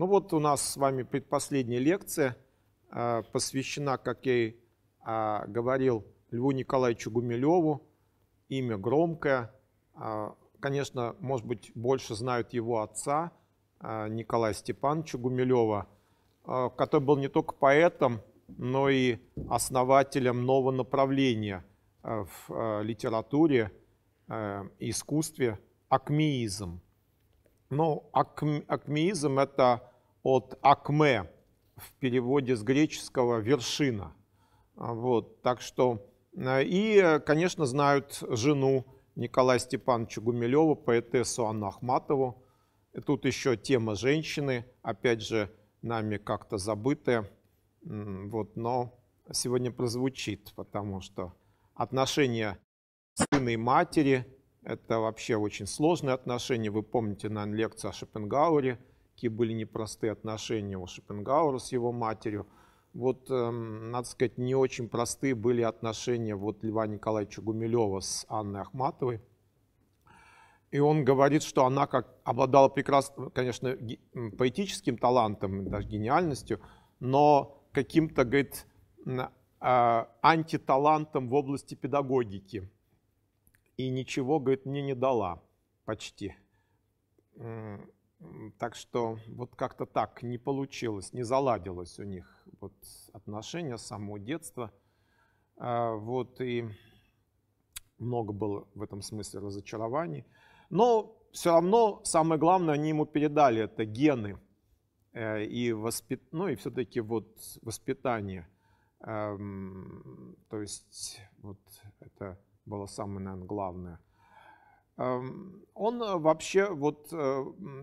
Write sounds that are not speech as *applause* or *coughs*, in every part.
Ну вот у нас с вами предпоследняя лекция а, посвящена, как я и а, говорил, Льву Николаевичу Гумилеву. Имя громкое. А, конечно, может быть, больше знают его отца, Николая Степановича Гумилева, который был не только поэтом, но и основателем нового направления в литературе искусстве – акмеизм. Но ну, акм, акмеизм – это от «акме» в переводе с греческого «вершина». А, вот, так что... Э, и, э, конечно, знают жену Николая Степановича Гумилева, поэтессу Анну Ахматову. И тут еще тема женщины, опять же, нами как-то забытая. Вот, но сегодня прозвучит, потому что отношения сына и матери – это вообще очень сложные отношения. Вы помните, наверное, лекцию о Шопенгауэре – какие были непростые отношения у Шопенгауэра с его матерью. Вот, эм, надо сказать, не очень простые были отношения вот Льва Николаевича Гумилева с Анной Ахматовой. И он говорит, что она как обладала прекрасным, конечно, поэтическим талантом, даже гениальностью, но каким-то, говорит, а, антиталантом в области педагогики. И ничего, говорит, мне не дала почти. Так что вот как-то так не получилось, не заладилось у них вот отношения с самого детства. Вот и много было в этом смысле разочарований. Но все равно самое главное они ему передали, это гены э, и, воспит... ну, и все-таки вот воспитание. Эм, то есть вот это было самое, наверное, главное – он э, вообще, вот э,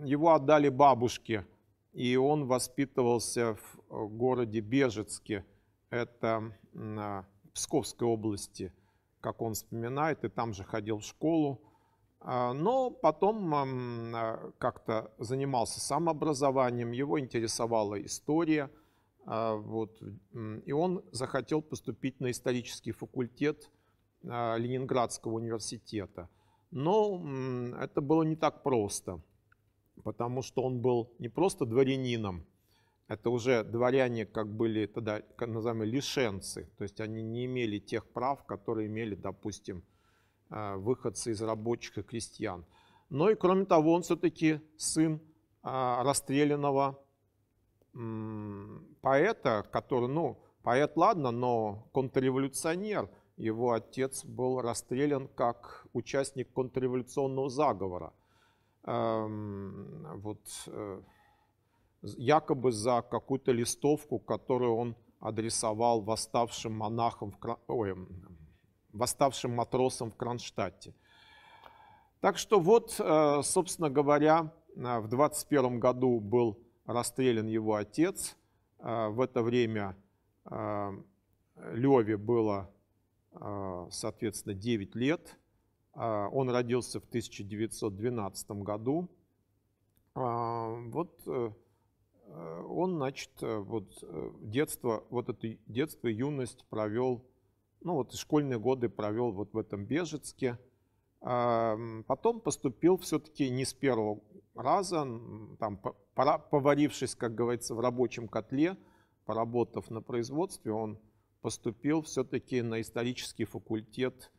его отдали бабушке, и он воспитывался в э, городе Бежецке, это а, Псковской области, как он вспоминает, и там же ходил в школу. А, но потом а, как-то занимался самообразованием, его интересовала история, вот, и он захотел поступить на исторический факультет Ленинградского университета – но это было не так просто, потому что он был не просто дворянином, это уже дворяне, как были тогда, как называемые, лишенцы. То есть они не имели тех прав, которые имели, допустим, э, выходцы из рабочих и крестьян. Но ну и кроме того, он все-таки сын а, расстрелянного поэта, который, ну, поэт, ладно, но контрреволюционер – его отец был расстрелян как участник контрреволюционного заговора. Эм, вот, э, якобы за какую-то листовку, которую он адресовал восставшим монахам, в, ой, эм, восставшим матросам в Кронштадте. Так что вот, э, собственно говоря, э, в 21 году был расстрелян его отец. В это время Леве было а, соответственно, 9 лет. А, он родился в 1912 году. А, вот э, э, он, значит, э, вот детство, вот это детство юность провел, ну вот школьные годы провел вот в этом Бежецке. Потом поступил все-таки не с первого раза, там, поварившись, как говорится, в рабочем котле, поработав на производстве, он поступил все-таки на исторический факультет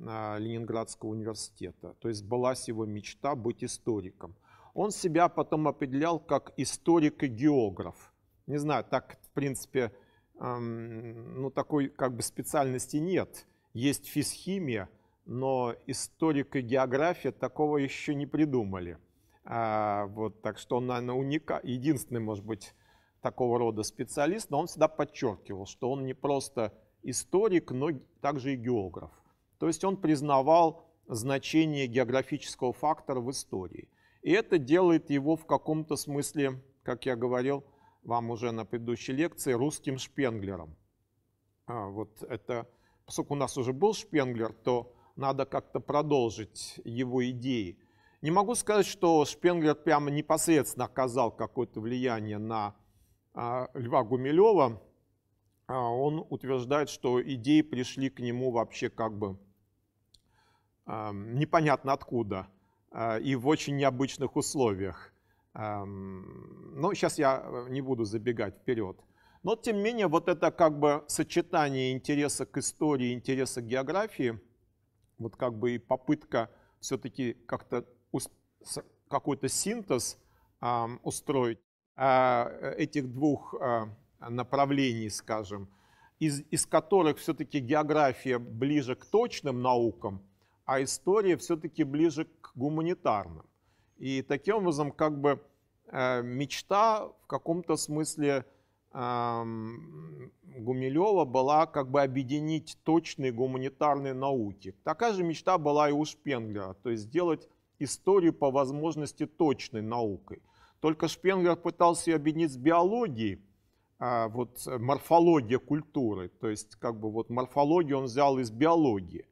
а, Ленинградского университета. То есть была его мечта быть историком. Он себя потом определял как историк и географ. Не знаю, так, в принципе, эм, ну, такой как бы специальности нет. Есть физхимия, но историк и география такого еще не придумали. А, вот, так что он, наверное, уника... единственный, может быть, такого рода специалист, но он всегда подчеркивал, что он не просто историк, но также и географ. То есть он признавал значение географического фактора в истории. И это делает его в каком-то смысле, как я говорил вам уже на предыдущей лекции, русским Шпенглером. А, вот это, поскольку у нас уже был Шпенглер, то надо как-то продолжить его идеи. Не могу сказать, что Шпенглер прямо непосредственно оказал какое-то влияние на а, Льва Гумилева, а, он утверждает, что идеи пришли к нему вообще как бы а, непонятно откуда и в очень необычных условиях. Но ну, сейчас я э, не буду забегать вперед. Но тем не менее, вот это как бы сочетание интереса к истории, интереса к географии, вот как бы и попытка все-таки как-то какой-то синтез устроить. А, э, этих двух а, направлений, скажем, из, из которых все-таки география ближе к точным наукам, а история все-таки ближе к гуманитарным. И таким образом как бы э, мечта в каком-то смысле эм, Гумилева была как бы объединить точные гуманитарные науки. Такая же мечта была и у Шпенглера, то есть сделать историю по возможности точной наукой – только Шпенглер пытался ее объединить с биологией, а, вот э, морфология культуры, то есть как бы вот морфологию он взял из биологии,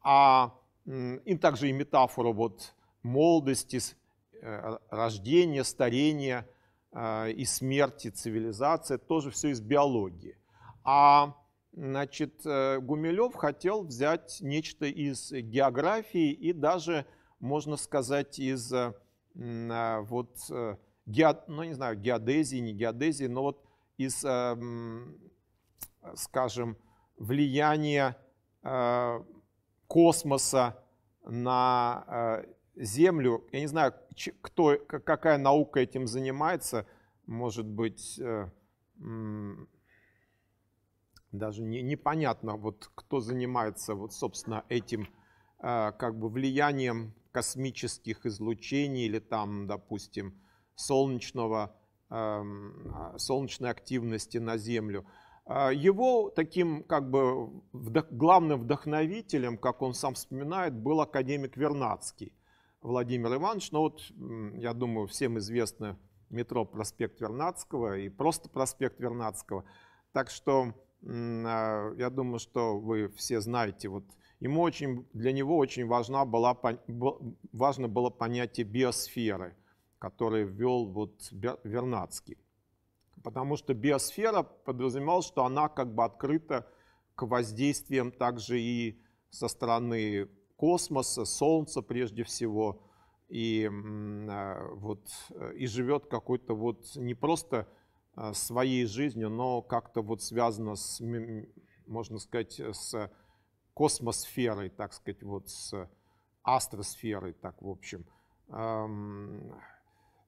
а и также и метафору вот молодости, э, рождения, старения а, и смерти цивилизации, тоже все из биологии. А значит, э, Гумилев хотел взять нечто из географии и даже, можно сказать, из а, вот гео, ну не знаю, геодезии, не геодезии, но вот из, эм, скажем, влияния э, космоса на э, Землю. Я не знаю, кто, какая наука этим занимается. Может быть, э, даже не, непонятно, вот кто занимается вот, собственно, этим как бы влиянием космических излучений или там, допустим, солнечного, эм, солнечной активности на Землю. А его таким как бы вдох, главным вдохновителем, как он сам вспоминает, был академик Вернадский Владимир Иванович. Но ну вот, я думаю, всем известно метро проспект Вернадского и просто проспект Вернадского. Так что а, я думаю, что вы все знаете, вот ему очень, для него очень важна была, важно было понятие биосферы – который ввел вот Вернадский. Потому что биосфера подразумевал, что она как бы открыта к воздействиям также и со стороны космоса, Солнца прежде всего, и, э, вот, э, и живет какой-то вот не просто э, своей жизнью, но как-то вот связано с, можно сказать, с космосферой, так сказать, вот с астросферой, так в общем. Эм,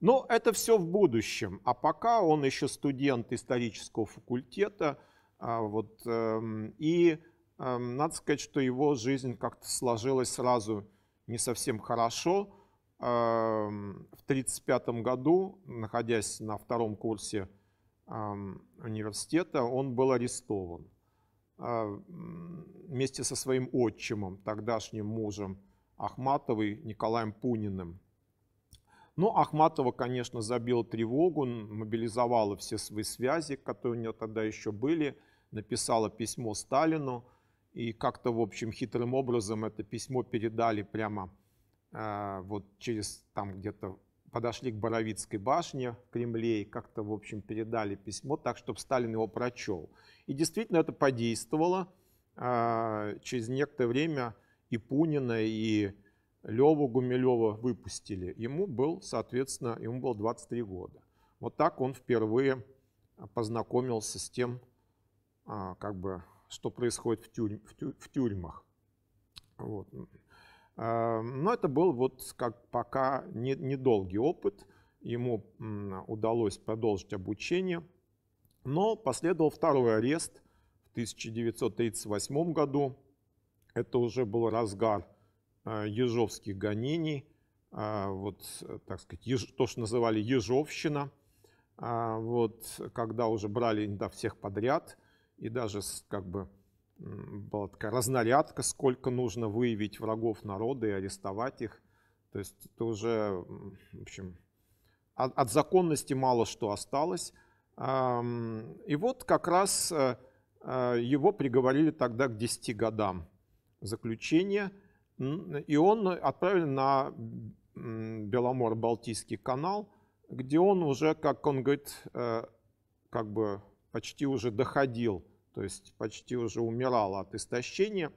но это все в будущем. А пока он еще студент исторического факультета. А, вот, эм, и эм, надо сказать, что его жизнь как-то сложилась сразу не совсем хорошо. Эм, в 1935 году, находясь на втором курсе университета, он был арестован э, вместе со своим отчимом, тогдашним мужем Ахматовой Николаем Пуниным. Но ну, Ахматова, конечно, забила тревогу, мобилизовала все свои связи, которые у нее тогда еще были, написала письмо Сталину, и как-то, в общем, хитрым образом это письмо передали прямо э, вот через там где-то подошли к Боровицкой башне в Кремле и как-то, в общем, передали письмо так, чтобы Сталин его прочел. И действительно это подействовало. Э, через некоторое время и Пунина, и Леву Гумилева выпустили. Ему был, соответственно, ему было 23 года. Вот так он впервые а, познакомился с тем, а, как бы, что происходит в, тюрь, в, тюрь, в тюрьмах. Вот. А, но это был вот как пока недолгий не опыт. Ему удалось продолжить обучение. Но последовал второй арест в 1938 году. Это уже был разгар а, ежовских гонений, а, вот, э, так сказать, еж, то, что называли ежовщина, а, вот, когда уже брали да, всех подряд, и даже как бы была такая разнарядка, сколько нужно выявить врагов народа и арестовать их. То есть это уже, в общем, от, от законности мало что осталось. И вот как раз э, э, его приговорили тогда к 10 годам заключения – и он отправлен на Беломор-Балтийский канал, где он уже, как он говорит, э, как бы почти уже доходил, то есть почти уже умирал от истощения.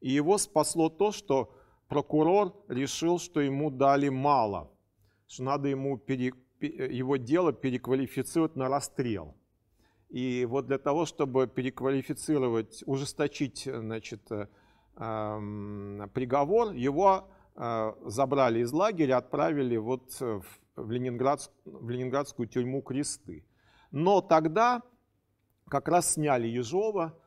И его спасло то, что прокурор решил, что ему дали мало, что надо ему пере, его дело переквалифицировать на расстрел. И вот для того, чтобы переквалифицировать, ужесточить значит, э, Эм, приговор, его э, забрали из лагеря, отправили вот э, в, Ленинградск, в ленинградскую тюрьму Кресты. Но тогда как раз сняли Ежова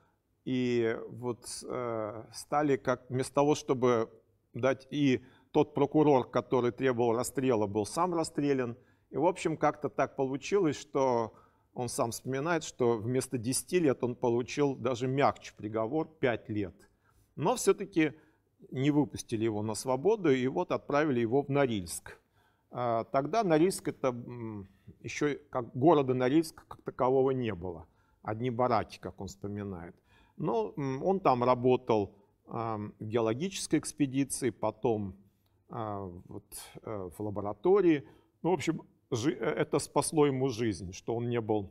и вот э, стали как вместо того, чтобы дать и тот прокурор, который требовал расстрела, был сам расстрелян. И, в общем, как-то так получилось, что он сам вспоминает, что вместо 10 лет он получил даже мягче приговор, 5 лет но все-таки не выпустили его на свободу, и вот отправили его в Норильск. А, тогда Норильск это еще как города Норильск как такового не было. Одни бараки, как он вспоминает. Но он там работал в геологической экспедиции, потом а, вот, э, в лаборатории. Ну, в общем, э, это спасло ему жизнь, что он не был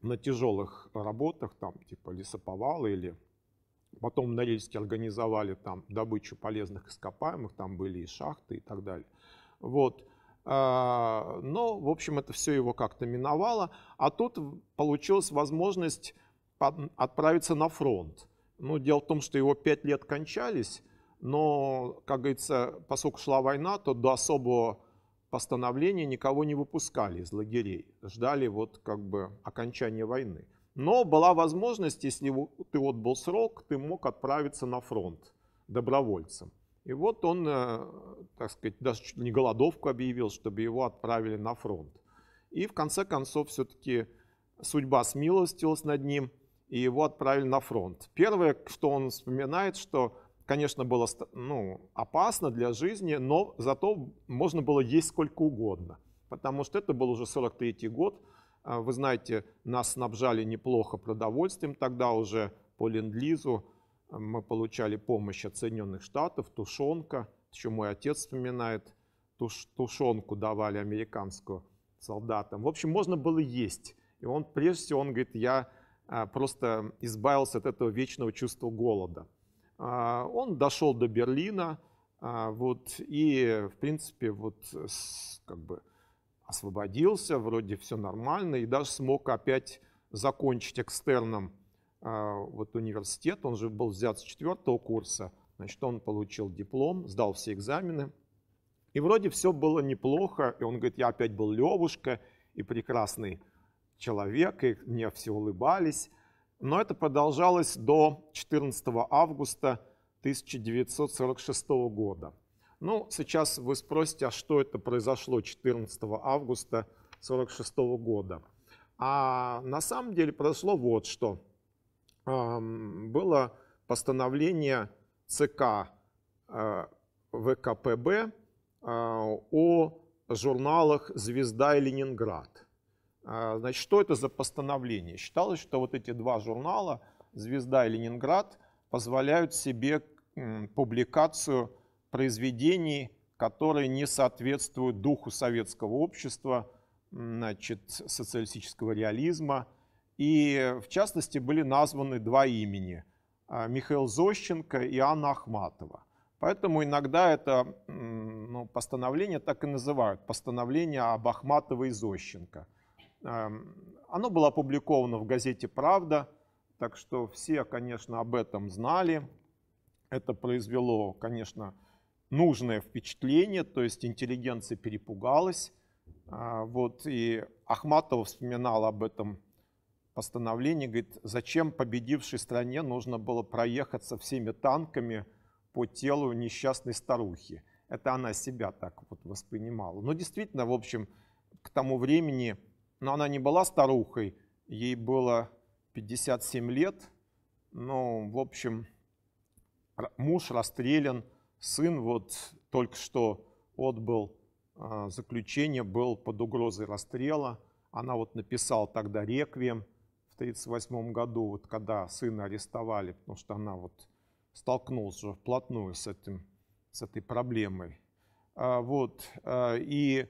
на тяжелых работах, там, типа лесоповала или Потом норильские организовали там добычу полезных ископаемых, там были и шахты и так далее. Вот. А, но, в общем, это все его как-то миновало. А тут получилась возможность отправиться на фронт. Ну, дело в том, что его пять лет кончались, но, как говорится, поскольку шла война, то до особого постановления никого не выпускали из лагерей. Ждали вот как бы окончания войны. Но была возможность, если ты отбыл срок, ты мог отправиться на фронт добровольцем. И вот он, э, так сказать, даже чуть не голодовку объявил, чтобы его отправили на фронт. И в конце концов все-таки судьба смилостилась над ним, и его отправили на фронт. Первое, что он вспоминает, что, конечно, было ну, опасно для жизни, но зато можно было есть сколько угодно, потому что это был уже 43-й год, а, вы знаете, нас снабжали неплохо продовольствием тогда уже по ленд-лизу. Мы получали помощь от Соединенных Штатов, тушенка. Еще мой отец вспоминает, туш, тушенку давали американскую солдатам. В общем, можно было есть. И он, прежде всего, он говорит, я а, просто избавился от этого вечного чувства голода. А, он дошел до Берлина, вот, и, в принципе, вот, как бы, освободился, вроде все нормально, и даже смог опять закончить экстерном э, вот университет, он же был взят с четвертого курса, значит, он получил диплом, сдал все экзамены, и вроде все было неплохо, и он говорит, я опять был Левушка и прекрасный человек, и мне все улыбались, но это продолжалось до 14 августа 1946 года. Ну, сейчас вы спросите, а что это произошло 14 августа 1946 года? А на самом деле произошло вот что. Было постановление ЦК э, ВКПБ э, о журналах «Звезда» и «Ленинград». Э, значит, что это за постановление? Считалось, что вот эти два журнала «Звезда» и «Ленинград» позволяют себе публикацию произведений, которые не соответствуют духу советского общества, значит, социалистического реализма. И, в частности, были названы два имени – а, Михаил Зощенко и Анна Ахматова. Поэтому иногда это ну, постановление так и называют – постановление об Ахматовой и Зощенко. Эм, оно было опубликовано в газете «Правда», так что все, конечно, об этом знали. Это произвело, конечно, нужное впечатление, то есть интеллигенция перепугалась. А, вот, и Ахматова вспоминала об этом постановлении, говорит, зачем победившей стране нужно было проехаться всеми танками по телу несчастной старухи. Это она себя так вот воспринимала. Но действительно, в общем, к тому времени, но она не была старухой, ей было 57 лет, но, в общем, муж расстрелян, Сын вот только что отбыл а, заключение, был под угрозой расстрела. Она вот написала тогда реквием в 1938 году, вот когда сына арестовали, потому что она вот столкнулась уже вплотную с, этим, с этой проблемой. А, вот, а, и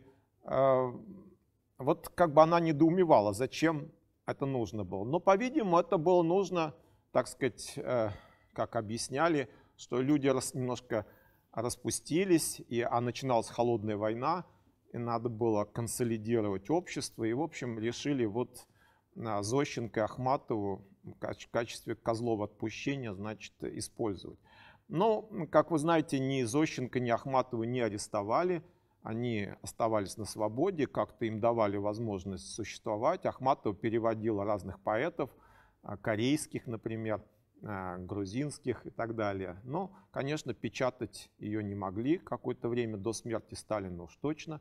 вот как бы она недоумевала, зачем это нужно было. Но, по-видимому, это было нужно, так сказать, э, как объясняли, что люди немножко распустились, и, а начиналась холодная война, и надо было консолидировать общество, и, в общем, решили вот а, Зощенко Ахматову в качестве козлов отпущения, значит, использовать. Но, как вы знаете, ни Зощенко, ни Ахматова не арестовали, они оставались на свободе, как-то им давали возможность существовать. Ахматова переводила разных поэтов, а, корейских, например. А, грузинских и так далее. Но, конечно, печатать ее не могли какое-то время до смерти Сталина уж точно.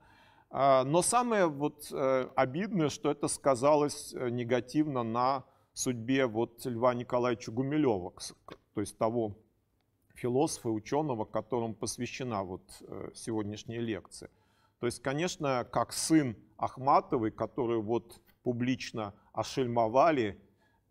А, но самое вот э, обидное, что это сказалось э, негативно на судьбе вот Льва Николаевича Гумилева, то есть того философа и ученого, которому посвящена вот э, сегодняшняя лекция. То есть, конечно, как сын Ахматовой, которую вот публично ошельмовали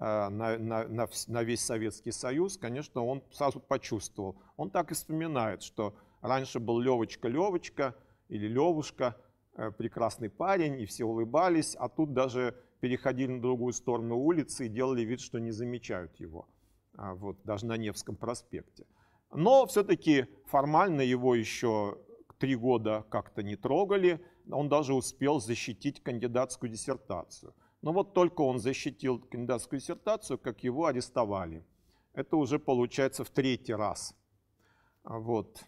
Э, на, на, на, на весь Советский Союз, конечно, он сразу почувствовал. Он так и вспоминает, что раньше был Левочка-Левочка или Левушка, э, прекрасный парень, и все улыбались, а тут даже переходили на другую сторону улицы и делали вид, что не замечают его, а, вот, даже на Невском проспекте. Но все-таки формально его еще три года как-то не трогали, он даже успел защитить кандидатскую диссертацию – но вот только он защитил кандидатскую диссертацию, как его арестовали. Это уже получается в третий раз. А, вот.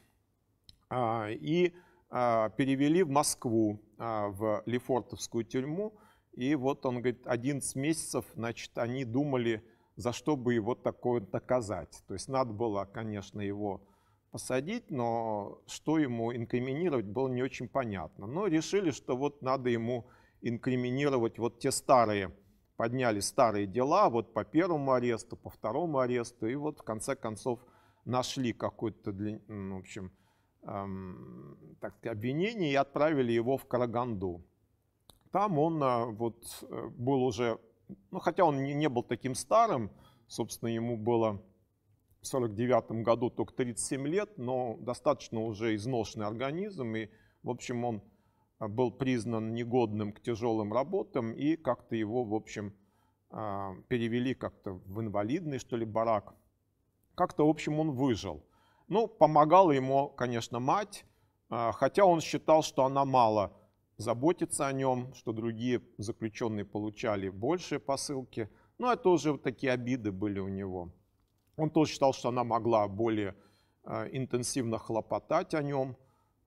А, и а, перевели в Москву, в Лефортовскую тюрьму. И вот он говорит, 11 месяцев, значит, они думали, за что бы его такое доказать. То есть надо было, конечно, его посадить, но что ему инкриминировать было не очень понятно. Но решили, что вот надо ему инкриминировать вот те старые, подняли старые дела вот по первому аресту, по второму аресту, и вот в конце концов нашли какое-то, в общем, эм, так сказать, обвинение и отправили его в Караганду. Там он а, э, вот был уже, ну хотя он не, не был таким старым, собственно, ему было в 49 году только 37 лет, но достаточно уже изношенный организм, и, в общем, он был признан негодным к тяжелым работам и как-то его, в общем, а, перевели как-то в инвалидный, что ли, барак. Как-то, в общем, он выжил. Ну, помогала ему, конечно, мать, а, хотя он считал, что она мало заботится о нем, что другие заключенные получали большие посылки. Но ну, это уже такие обиды были у него. Он тоже считал, что она могла более а, интенсивно хлопотать о нем.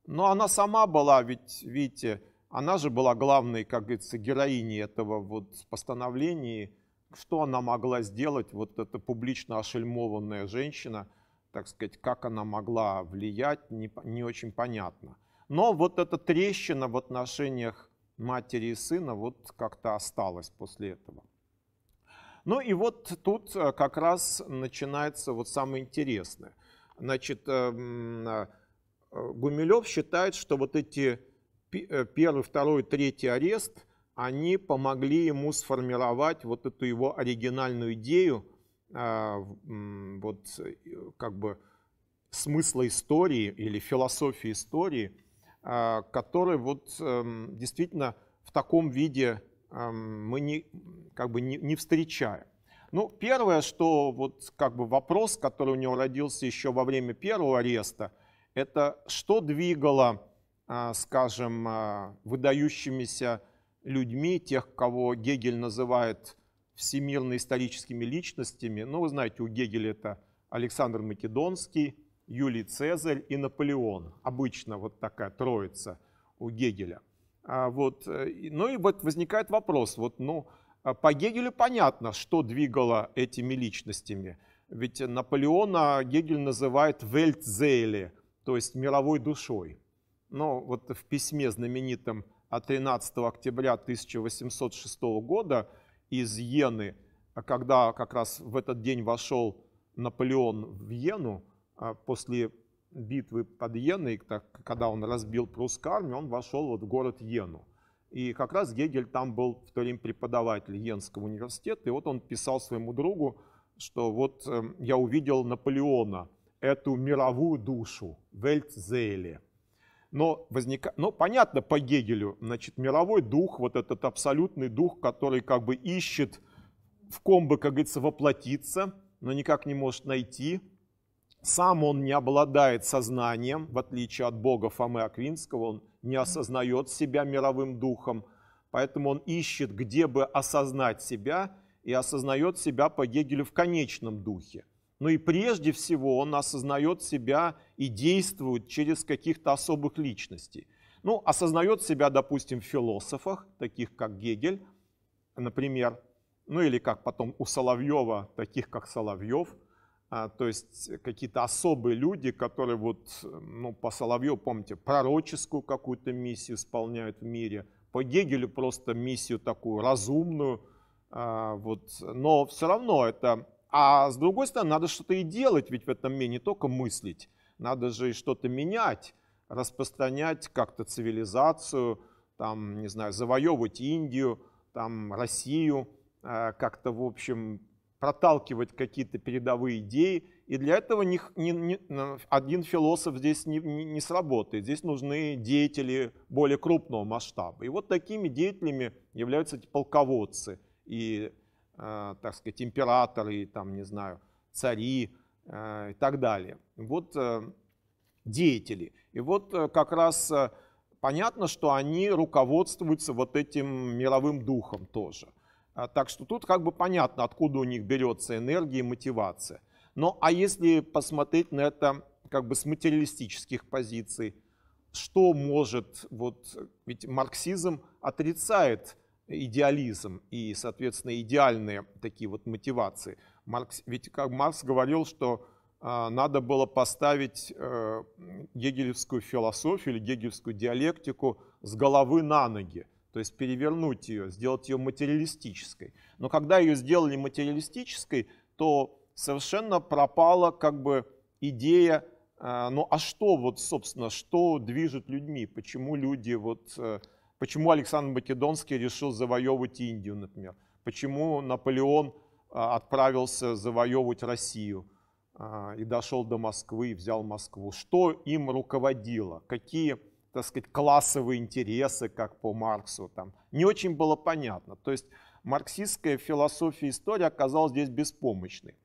Но она сама была, ведь, видите, она же была главной, как говорится, героиней этого вот постановления. Что она могла сделать, вот эта публично ошельмованная женщина, так сказать, как она могла влиять, не, не очень понятно. Но вот эта трещина в отношениях матери и сына вот как-то осталась после этого. Ну и вот тут э, как раз начинается вот самое интересное. Значит, эм, э, Гумилев считает, что вот эти э, первый, второй, третий арест, они помогли ему сформировать вот эту его оригинальную идею, а, вот как бы смысла истории или философии истории, а, который вот эм, действительно в таком виде эм, мы не, как бы не, не встречаем. Ну, первое, что вот как бы вопрос, который у него родился еще во время первого ареста – это что двигало, а, скажем, а, выдающимися людьми, тех, кого Гегель называет всемирно историческими личностями. Ну, вы знаете, у Гегеля это Александр Македонский, Юлий Цезарь и Наполеон. Обычно вот такая троица у Гегеля. А вот. Э, ну и вот возникает вопрос, вот, ну, по Гегелю понятно, что двигало этими личностями. Ведь Наполеона Гегель называет «вельтзейли», то есть мировой душой. Но вот в письме знаменитом от 13 октября 1806 года из Йены, а когда как раз в этот день вошел Наполеон в Йену, а после битвы под Йеной, когда он разбил прусскую армию, он вошел вот в город Йену. И как раз Гегель там был в то время преподаватель Йенского университета, и вот он писал своему другу, что вот эм, я увидел Наполеона эту мировую душу, Вельтзейле. Но, возника... Но понятно по Гегелю, значит, мировой дух, вот этот абсолютный дух, который как бы ищет, в ком бы, как говорится, воплотиться, но никак не может найти. Сам он не обладает сознанием, в отличие от бога Фомы Аквинского, он не осознает себя мировым духом, поэтому он ищет, где бы осознать себя, и осознает себя по Гегелю в конечном духе – но и прежде всего он осознает себя и действует через каких-то особых личностей. Ну, осознает себя, допустим, в философах, таких как Гегель, например, ну или как потом у Соловьева, таких как Соловьев, а, то есть какие-то особые люди, которые вот, ну, по Соловьеву, помните, пророческую какую-то миссию исполняют в мире, по Гегелю просто миссию такую разумную, а, вот, но все равно это а с другой стороны, надо что-то и делать, ведь в этом мире не только мыслить, надо же и что-то менять, распространять как-то цивилизацию, там, не знаю, завоевывать Индию, там, Россию, э, как-то, в общем, проталкивать какие-то передовые идеи. И для этого не, не, не, один философ здесь не, не, не сработает. Здесь нужны деятели более крупного масштаба. И вот такими деятелями являются эти полководцы и Э, так сказать, императоры, там, не знаю, цари э, и так далее. Вот э, деятели. И вот как раз понятно, что они руководствуются вот этим мировым духом тоже. А, так что тут как бы понятно, откуда у них берется энергия и мотивация. но а если посмотреть на это как бы с материалистических позиций, что может, вот ведь марксизм отрицает идеализм и, соответственно, идеальные такие вот мотивации. Маркс, ведь как Маркс говорил, что э, надо было поставить э, гегелевскую философию или гегелевскую диалектику с головы на ноги, то есть перевернуть ее, сделать ее материалистической. Но когда ее сделали материалистической, то совершенно пропала как бы идея, э, ну а что вот, собственно, что движет людьми, почему люди вот э, Почему Александр Македонский решил завоевывать Индию, например? Почему Наполеон а, отправился завоевывать Россию а, и дошел до Москвы и взял Москву? Что им руководило? Какие, так сказать, классовые интересы, как по Марксу? Там? Не очень было понятно. То есть марксистская философия истории оказалась здесь беспомощной.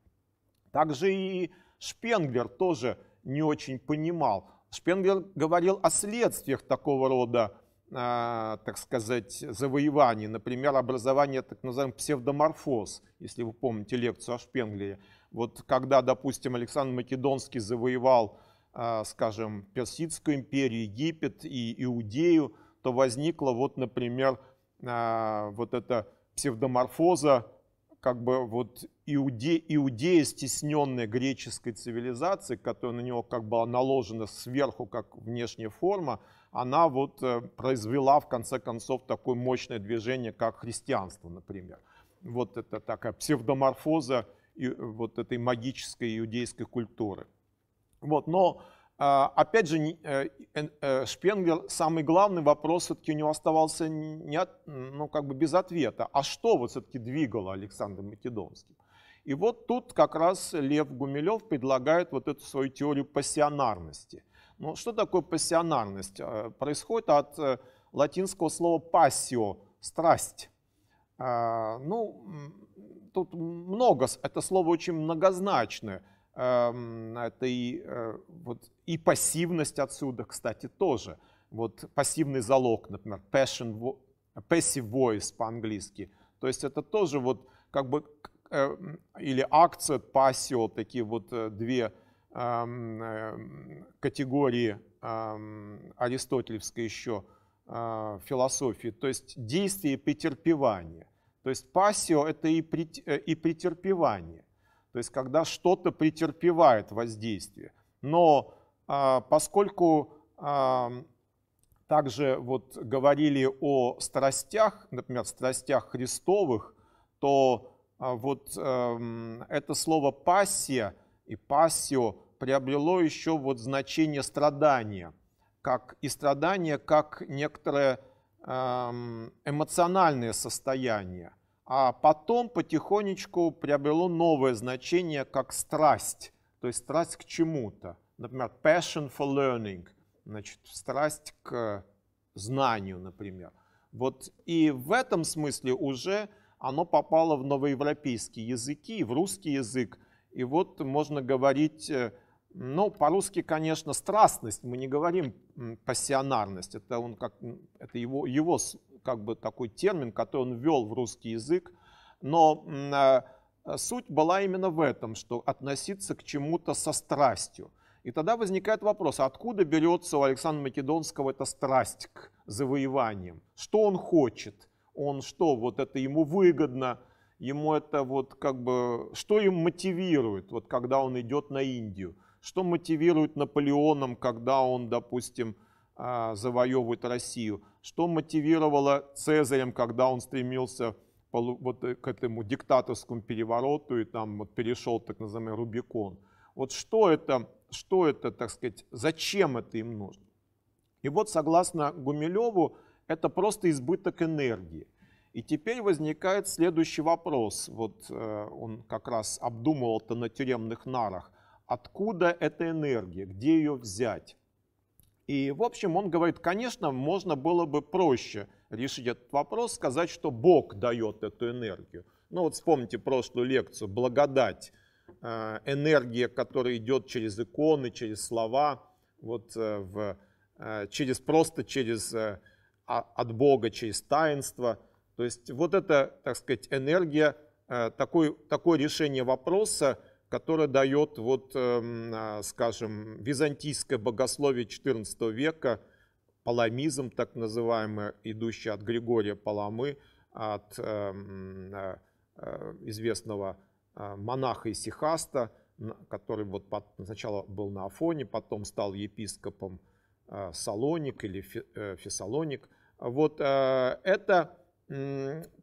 Также и Шпенглер тоже не очень понимал. Шпенглер говорил о следствиях такого рода а, так сказать, завоеваний, например, образование так называемых псевдоморфоз, если вы помните лекцию о Шпенглере. Вот когда, допустим, Александр Македонский завоевал, а, скажем, Персидскую империю, Египет и Иудею, то возникла вот, например, а, вот эта псевдоморфоза, как бы вот иуде, иудея, стесненная греческой цивилизацией, которая на него как была наложена сверху как внешняя форма, она вот э, произвела в конце концов такое мощное движение, как христианство, например. Вот это такая псевдоморфоза и э, вот этой магической иудейской культуры. Вот, но э, опять же, Шпенгер, самый главный вопрос все-таки у него оставался не ну, как бы без ответа. А что вот все-таки двигало Александром Македонским? И вот тут как раз Лев Гумилев предлагает вот эту свою теорию пассионарности – ну, что такое пассионарность? Э, происходит от э, латинского слова «пассио» – «страсть». Э, ну, тут много, это слово очень многозначное. Это и, вот, и пассивность отсюда, кстати, тоже. Вот пассивный залог, например, passion, passive voice по-английски. То есть это тоже вот как бы или акция, пассио, такие вот две Э, категории аристотелевской еще а, философии, то есть действие претерпевание, То есть пассио – это и, при, э, и претерпевание, то есть когда что-то претерпевает воздействие. Но а, поскольку также вот говорили о страстях, например, страстях Христовых, то а, вот эм, это слово «пассия» – и пассио приобрело еще вот значение страдания, как и страдание, как некоторое эм, эмоциональное состояние, а потом потихонечку приобрело новое значение как страсть, то есть страсть к чему-то. Например, passion for learning, значит, страсть к знанию, например. Вот и в этом смысле уже оно попало в новоевропейские языки, в русский язык – и вот можно говорить, э, ну, по-русски, конечно, страстность, мы не говорим пассионарность, это, он как, это его, его как бы такой термин, который он ввел в русский язык, но а, а суть была именно в этом, что относиться к чему-то со страстью. И тогда возникает вопрос, откуда берется у Александра Македонского эта страсть к завоеваниям? Что он хочет? Он что, вот это ему выгодно? ему это вот как бы, что им мотивирует, вот когда он идет на Индию, что мотивирует Наполеоном, когда он, допустим, а, завоевывает Россию, что мотивировало Цезарем, когда он стремился вот э, к этому диктаторскому перевороту и там вот перешел так называемый Рубикон. Вот что это, что это, так сказать, зачем это им нужно? И вот согласно Гумилеву, это просто избыток энергии – и теперь возникает следующий вопрос. Вот э, он как раз обдумывал это на тюремных нарах. Откуда эта энергия? Где ее взять? И, в общем, он говорит, конечно, можно было бы проще решить этот вопрос, сказать, что Бог дает эту энергию. Ну вот вспомните прошлую лекцию «Благодать», э, энергия, которая идет через иконы, через слова, вот э, в, э, через просто через э, а, от Бога, через таинство – то есть вот это, так сказать, энергия, э, такой, такое решение вопроса, которое дает, вот, эм, э, скажем, византийское богословие XIV века, паламизм так называемый, идущий от Григория Паламы, от эм, э, известного монаха Исихаста, который вот сначала был на Афоне, потом стал епископом Салоник или Фессалоник. Вот это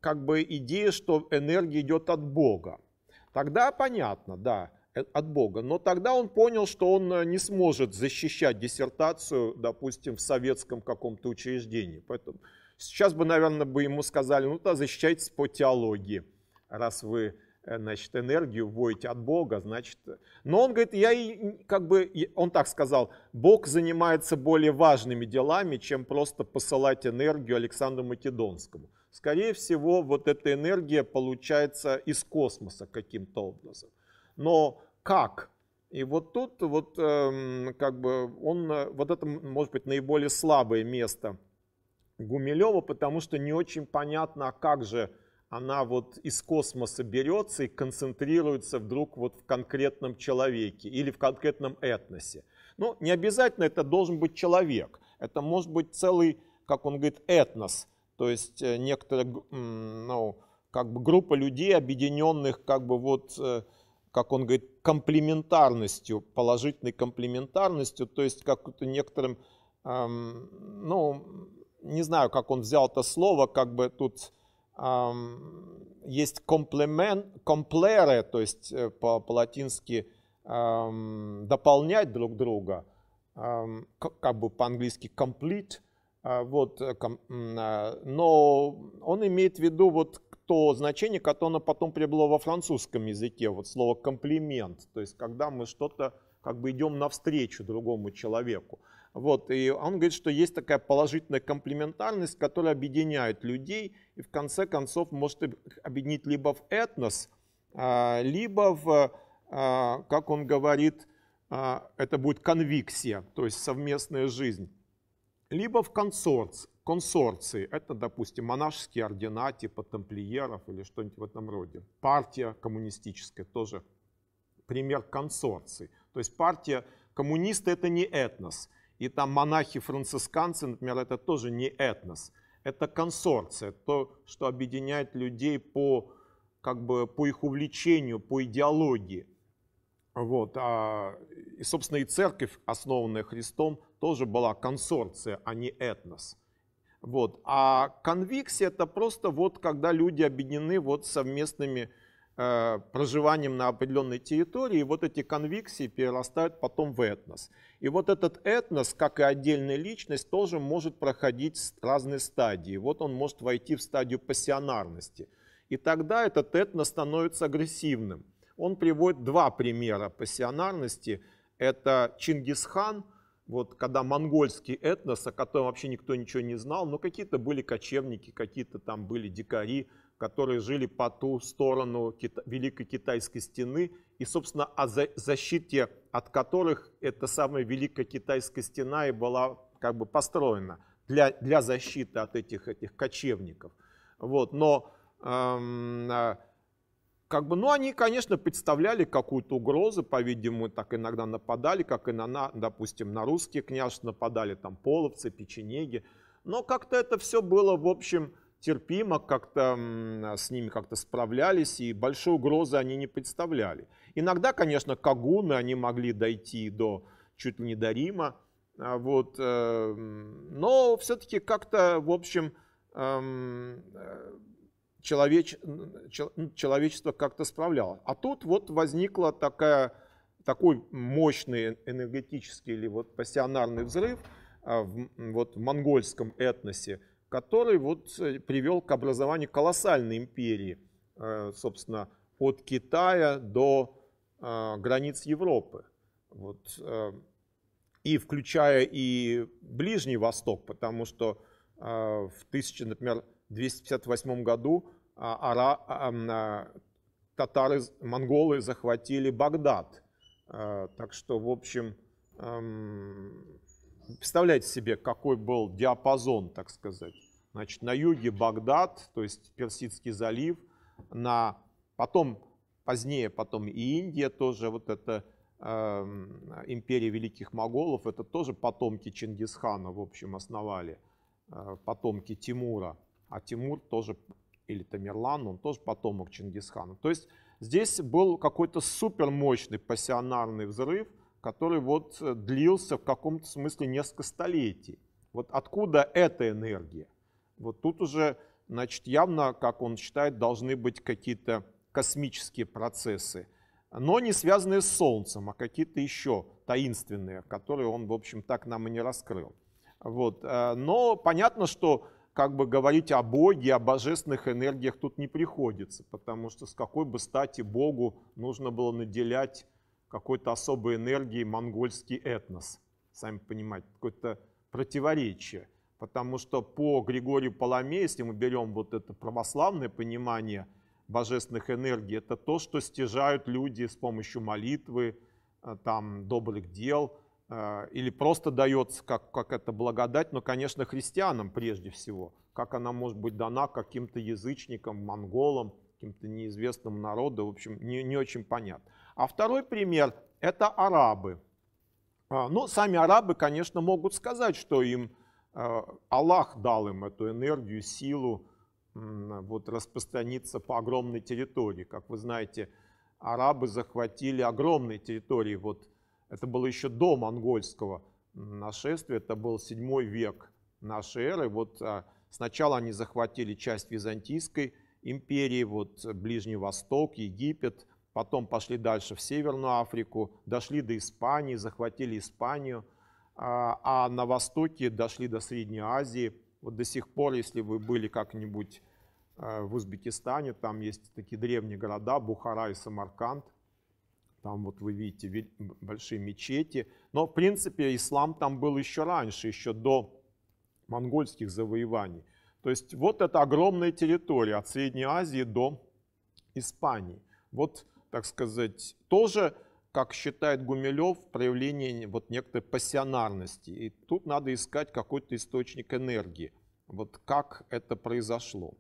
как бы идея, что энергия идет от Бога. Тогда понятно, да, э, от Бога. Но тогда он понял, что он э, не сможет защищать диссертацию, допустим, в советском каком-то учреждении. Поэтому сейчас бы, наверное, бы ему сказали, ну да, защищайтесь по теологии, раз вы Э, значит, энергию вводите от Бога, значит... Но он говорит, я и, как бы, он так сказал, Бог занимается более важными делами, чем просто посылать энергию Александру Македонскому. Скорее всего, вот эта энергия получается из космоса каким-то образом. Но как? И вот тут вот эм, как бы он, э, вот это может быть наиболее слабое место Гумилева, потому что не очень понятно, а как же она вот из космоса берется и концентрируется вдруг вот в конкретном человеке или в конкретном этносе. Ну, не обязательно это должен быть человек. Это может быть целый, как он говорит, этнос. То есть э, некоторая, ну, как бы группа людей, объединенных как бы вот, э, как он говорит, комплементарностью, положительной комплементарностью, то есть как-то некоторым, эм, ну, не знаю, как он взял это слово, как бы тут есть комплемент, комплеры, то есть э, по-латински дополнять друг друга, как бы по-английски complete, а, вот, э, а, но он имеет в виду вот то значение, которое потом прибыло во французском языке, вот слово комплимент, то есть когда мы что-то как бы идем навстречу другому человеку. Вот, и он говорит, что есть такая положительная комплементарность, которая объединяет людей и в конце концов может объединить либо в этнос, а, либо в, а, как он говорит, а, это будет конвиксия, то есть совместная жизнь, либо в консорци, консорции, это, допустим, монашеские ордена типа тамплиеров или что-нибудь в этом роде, партия коммунистическая тоже пример консорции. то есть партия коммунисты это не этнос, и там монахи-францисканцы, например, это тоже не этнос, это консорция, то, что объединяет людей по, как бы, по их увлечению, по идеологии. Вот. А, и, собственно, и церковь, основанная Христом, тоже была консорция, а не этнос. Вот. А конвикси это просто вот когда люди объединены вот совместными Э, проживанием на определенной территории, и вот эти конвиксии перерастают потом в этнос. И вот этот этнос, как и отдельная личность, тоже может проходить разные стадии. Вот он может войти в стадию пассионарности. И тогда этот этнос становится агрессивным. Он приводит два примера пассионарности. Это Чингисхан, вот когда монгольский этнос, о котором вообще никто ничего не знал, но какие-то были кочевники, какие-то там были дикари, которые жили по ту сторону Великой Китайской стены, и, собственно, о за защите от которых эта самая Великая Китайская стена и была как бы построена для, для защиты от этих, этих кочевников. Вот, но эм, а, как бы, ну, они, конечно, представляли какую-то угрозу, по-видимому, так иногда нападали, как и на, на допустим, на русские княжества нападали там половцы, печенеги. Но как-то это все было, в общем, терпимо как-то с ними как-то справлялись, и большой угрозы они не представляли. Иногда, конечно, кагуны, они могли дойти до чуть ли не до Рима, а, вот, э, но все-таки как-то, в общем, эм, э, человеч, человечество как-то справлялось. А тут вот возникла такая, такой мощный энергетический или вот пассионарный взрыв а, в вот в монгольском этносе, который вот э, привел к образованию колоссальной империи, э, собственно, от Китая до э, границ Европы. Вот, и включая и Ближний Восток, потому что в 1258 году ара, татары, монголы захватили Багдад. Так что, в общем, эм, Представляете себе, какой был диапазон, так сказать. Значит, на юге Багдад, то есть Персидский залив, на потом, позднее потом и Индия тоже, вот это э, империя великих моголов, это тоже потомки Чингисхана, в общем, основали, э, потомки Тимура. А Тимур тоже, или Тамерлан, он тоже потомок Чингисхана. То есть здесь был какой-то супермощный пассионарный взрыв, который вот э, длился в каком-то смысле несколько столетий. Вот откуда эта энергия? Вот тут уже, значит, явно, как он считает, должны быть какие-то космические процессы, но не связанные с Солнцем, а какие-то еще таинственные, которые он, в общем, так нам и не раскрыл. Вот. Э, но понятно, что как бы говорить о Боге, о божественных энергиях тут не приходится, потому что с какой бы стати Богу нужно было наделять какой-то особой энергии монгольский этнос. Сами понимаете, какое-то противоречие. Потому что по Григорию Паламе, если мы берем вот это православное понимание божественных энергий, это то, что стяжают люди с помощью молитвы, э, там, добрых дел, э, или просто дается как, как это благодать, но, конечно, христианам прежде всего. Как она может быть дана каким-то язычникам, монголам – каким-то неизвестным народу, в общем, не, не очень понятно. А второй пример – это арабы. А, ну, сами арабы, конечно, могут сказать, что им э, Аллах дал им эту энергию, силу вот, распространиться по огромной территории. Как вы знаете, арабы захватили огромные территории. Вот, это было еще до монгольского нашествия, это был 7 век нашей эры. Вот, а, сначала они захватили часть византийской империи, вот Ближний Восток, Египет, потом пошли дальше в Северную Африку, дошли до Испании, захватили Испанию, а, а на Востоке дошли до Средней Азии. Вот до сих пор, если вы были как-нибудь э, в Узбекистане, там есть такие древние города, Бухара и Самарканд, там вот вы видите большие мечети. Но, в принципе, ислам там был еще раньше, еще до монгольских завоеваний. То есть вот это огромная территория от Средней Азии до Испании. Вот, так сказать, тоже, как считает Гумилев, проявление вот некоторой пассионарности. И тут надо искать какой-то источник энергии. Вот как это произошло.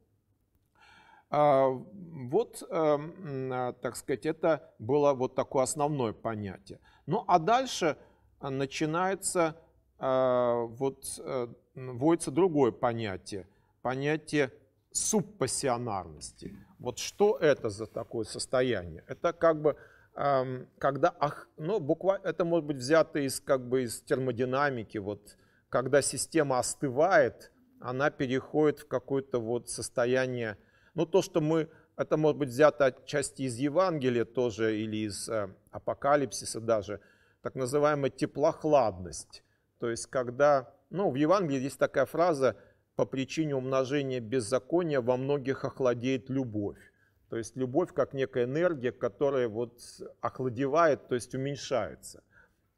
А, вот, эм, а, так сказать, это было вот такое основное понятие. Ну а дальше начинается, а, вот, э, вводится другое понятие – понятие субпассионарности. Вот что это за такое состояние? Это как бы эм, когда, ах, ну, буквально, это может быть взято из, как бы, из термодинамики, вот, когда система остывает, она переходит в какое-то вот состояние, ну, то, что мы, это может быть взято отчасти из Евангелия тоже или из э, Апокалипсиса даже, так называемая теплохладность. То есть, когда, ну, в Евангелии есть такая фраза – по причине умножения беззакония во многих охладеет любовь. То есть любовь как некая энергия, которая вот охладевает, то есть уменьшается.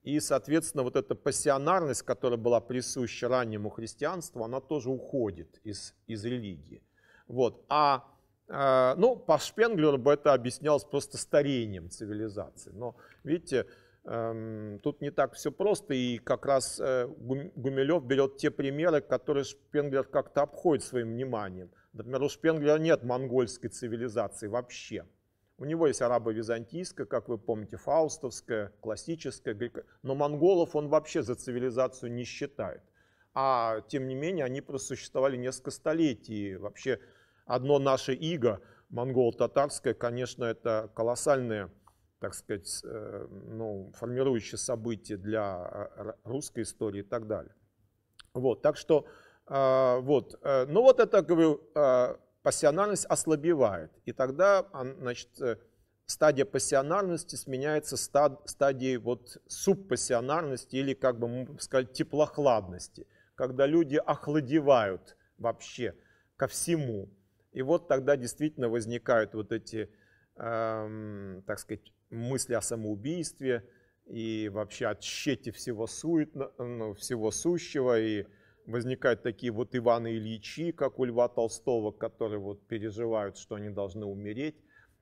И, соответственно, вот эта пассионарность, которая была присуща раннему христианству, она тоже уходит из, из религии. Вот. А, э, ну, по Шпенглеру бы это объяснялось просто старением цивилизации. Но, видите, Эм, тут не так все просто, и как раз э, Гумилев берет те примеры, которые Шпенглер как-то обходит своим вниманием. Например, у Шпенглера нет монгольской цивилизации вообще. У него есть арабо-византийская, как вы помните, фаустовская, классическая, греко... но монголов он вообще за цивилизацию не считает. А тем не менее они просуществовали несколько столетий. Вообще одно наше иго, монгол татарское конечно, это колоссальное так сказать, э, ну, формирующее событие для э, русской истории и так далее. Вот, так что, а, вот, э, ну вот это, говорю, а, пассионарность ослабевает, и тогда, а, значит, стадия пассионарности сменяется стад, стадией вот субпассионарности или, как бы сказать, теплохладности, когда люди охладевают вообще ко всему. И вот тогда действительно возникают вот эти, эм, так сказать, мысли о самоубийстве и вообще от щети всего, суетно, ну, всего сущего. И возникают такие вот Иваны Ильичи, как у Льва Толстого, которые вот переживают, что они должны умереть.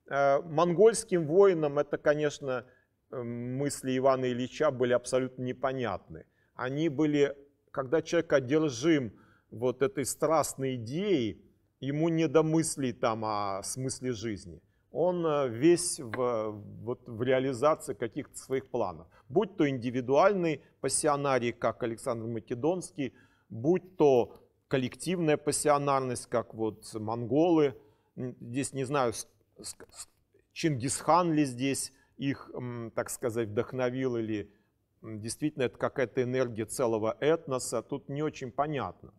Э, монгольским воинам это, конечно, э, мысли Ивана Ильича были абсолютно непонятны. Они были, когда человек одержим вот этой страстной идеей, ему не до мыслей там а о смысле жизни он э, весь в, вот, в реализации каких-то своих планов. Будь то индивидуальный пассионарий, как Александр Македонский, будь то коллективная пассионарность, как вот монголы, здесь не знаю, Чингисхан ли здесь их, так сказать, вдохновил или действительно это какая-то энергия целого этноса, тут не очень понятно.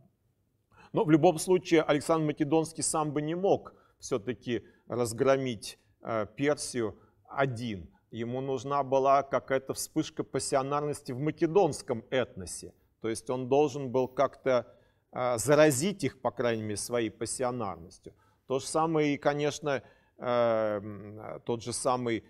Но в любом случае Александр Македонский сам бы не мог все-таки разгромить э, Персию один. Ему нужна была какая-то вспышка пассионарности в македонском этносе. То есть он должен был как-то э, заразить их, по крайней мере, своей пассионарностью. То же самое и, конечно, э, тот же самый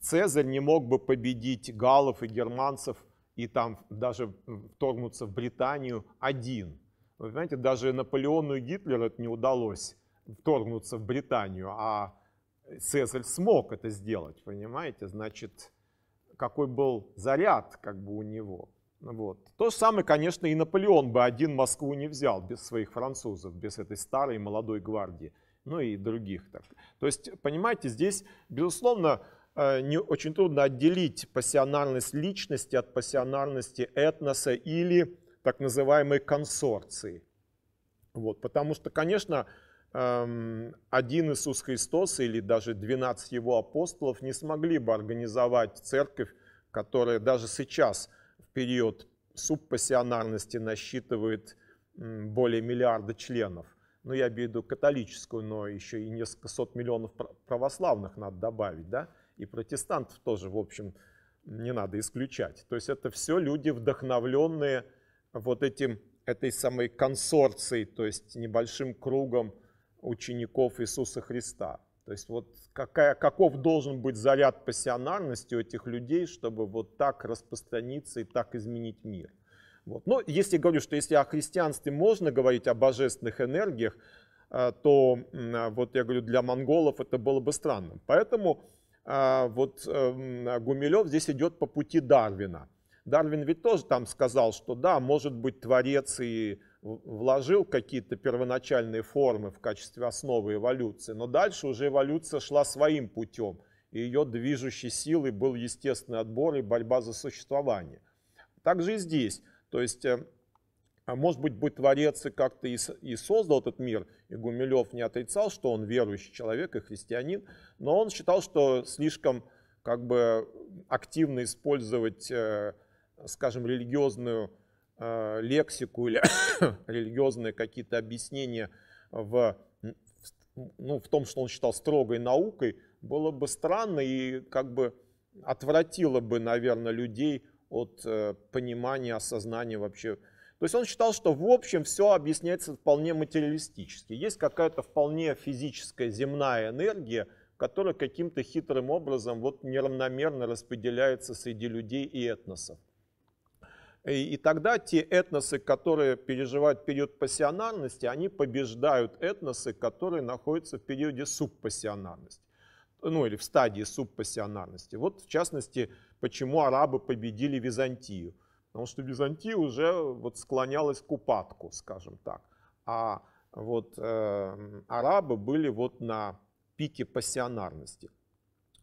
Цезарь не мог бы победить галлов и германцев и там даже вторгнуться в Британию один. Вы понимаете, даже Наполеону и Гитлеру это не удалось вторгнуться в Британию, а Цезарь смог это сделать, понимаете? Значит, какой был заряд как бы у него. Вот. То же самое, конечно, и Наполеон бы один Москву не взял без своих французов, без этой старой молодой гвардии, ну и других. Так. То есть, понимаете, здесь, безусловно, э, не, очень трудно отделить пассионарность личности от пассионарности этноса или так называемой консорции. Вот, потому что, конечно, один Иисус Христос или даже 12 его апостолов не смогли бы организовать церковь, которая даже сейчас в период субпассионарности насчитывает более миллиарда членов. Ну, я имею в виду католическую, но еще и несколько сот миллионов православных надо добавить, да? И протестантов тоже, в общем, не надо исключать. То есть это все люди, вдохновленные вот этим, этой самой консорцией, то есть небольшим кругом учеников Иисуса Христа. То есть вот какая, каков должен быть заряд пассионарности у этих людей, чтобы вот так распространиться и так изменить мир. Вот. Но если говорю, что если о христианстве можно говорить о божественных энергиях, э, то э, вот я говорю, для монголов это было бы странно. Поэтому э, вот эм, Гумилев здесь идет по пути Дарвина. Дарвин ведь тоже там сказал, что да, может быть творец и вложил какие-то первоначальные формы в качестве основы эволюции, но дальше уже эволюция шла своим путем, и ее движущей силой был естественный отбор и борьба за существование. Так же и здесь, то есть, э, а может быть, бы Творец и как-то и создал этот мир, и Гумилев не отрицал, что он верующий человек и христианин, но он считал, что слишком как бы активно использовать, э, скажем, религиозную Э, лексику или *coughs* религиозные какие-то объяснения в, ну, в том, что он считал строгой наукой, было бы странно и как бы отвратило бы, наверное, людей от э, понимания, осознания вообще. То есть он считал, что в общем все объясняется вполне материалистически. Есть какая-то вполне физическая земная энергия, которая каким-то хитрым образом вот неравномерно распределяется среди людей и этносов. И, и тогда те этносы, которые переживают период пассионарности, они побеждают этносы, которые находятся в периоде субпассионарности, ну или в стадии субпассионарности. Вот в частности, почему арабы победили Византию. Потому что Византия уже вот склонялась к упадку, скажем так. А вот э, арабы были вот на пике пассионарности.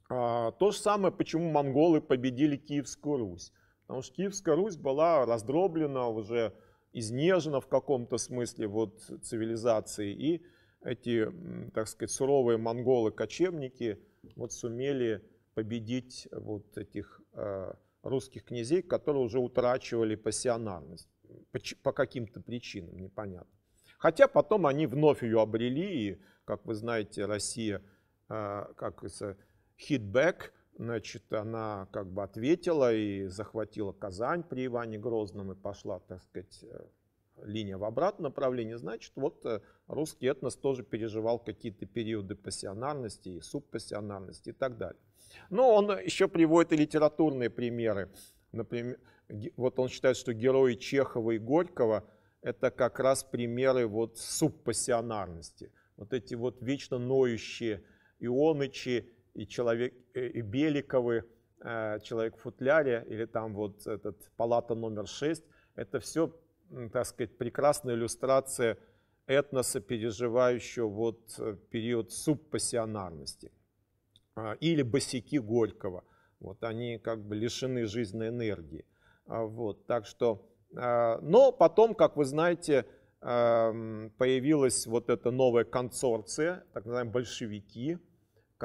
А, то же самое, почему монголы победили Киевскую Русь. Потому что Киевская Русь была раздроблена, уже изнежена в каком-то смысле вот цивилизацией, И эти, так сказать, суровые монголы-кочевники вот сумели победить вот этих э, русских князей, которые уже утрачивали пассионарность по, по каким-то причинам, непонятно. Хотя потом они вновь ее обрели, и, как вы знаете, Россия, э, как это, hit back – значит, она как бы ответила и захватила Казань при Иване Грозном и пошла, так сказать, э, линия в обратном направлении, значит, вот э, русский этнос тоже переживал какие-то периоды пассионарности и субпассионарности и так далее. Но он еще приводит и литературные примеры. Например, вот он считает, что герои Чехова и Горького – это как раз примеры вот субпассионарности. Вот эти вот вечно ноющие Ионычи, и человек э, и Беликовы, э, человек в футляре или там вот этот палата номер 6, это все, так сказать, прекрасная иллюстрация этноса, переживающего вот э, период субпассионарности. А, или босики Горького. Вот они как бы лишены жизненной энергии. А, вот, так что, а, но потом, как вы знаете, появилась вот эта новая консорция, так называемые большевики,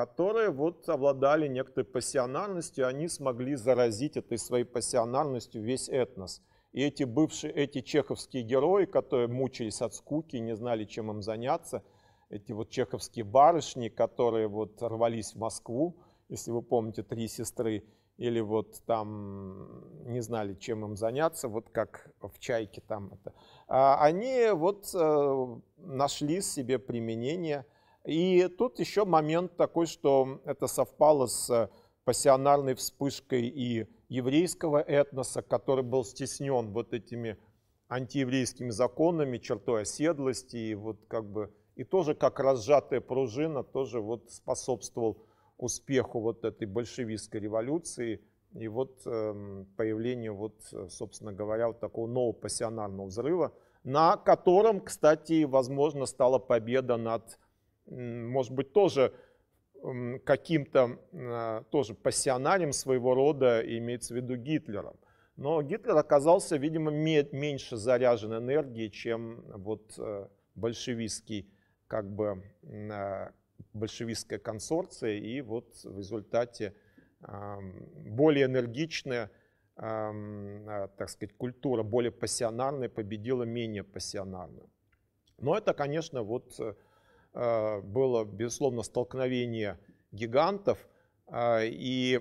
которые вот обладали некоторой пассионарностью, они смогли заразить этой своей пассионарностью весь этнос. И эти бывшие, эти чеховские герои, которые мучились от скуки, не знали, чем им заняться, эти вот чеховские барышни, которые вот рвались в Москву, если вы помните, три сестры, или вот там не знали, чем им заняться, вот как в «Чайке» там это, а они вот э, нашли себе применение – и тут еще момент такой, что это совпало с пассионарной вспышкой и еврейского этноса, который был стеснен вот этими антиеврейскими законами, чертой оседлости, и вот как бы, и тоже как разжатая пружина тоже вот способствовал успеху вот этой большевистской революции и вот э, появлению вот, собственно говоря, вот такого нового пассионарного взрыва, на котором, кстати, возможно, стала победа над может быть, тоже каким-то а, тоже пассионарием своего рода, имеется в виду Гитлером. Но Гитлер оказался, видимо, меньше заряжен энергией, чем вот э, большевистский, как бы а, большевистская консорция, и вот в результате а, более энергичная, так сказать, культура, более пассионарная победила менее пассионарную. Но это, конечно, вот э, Э, было, безусловно, столкновение гигантов, э, и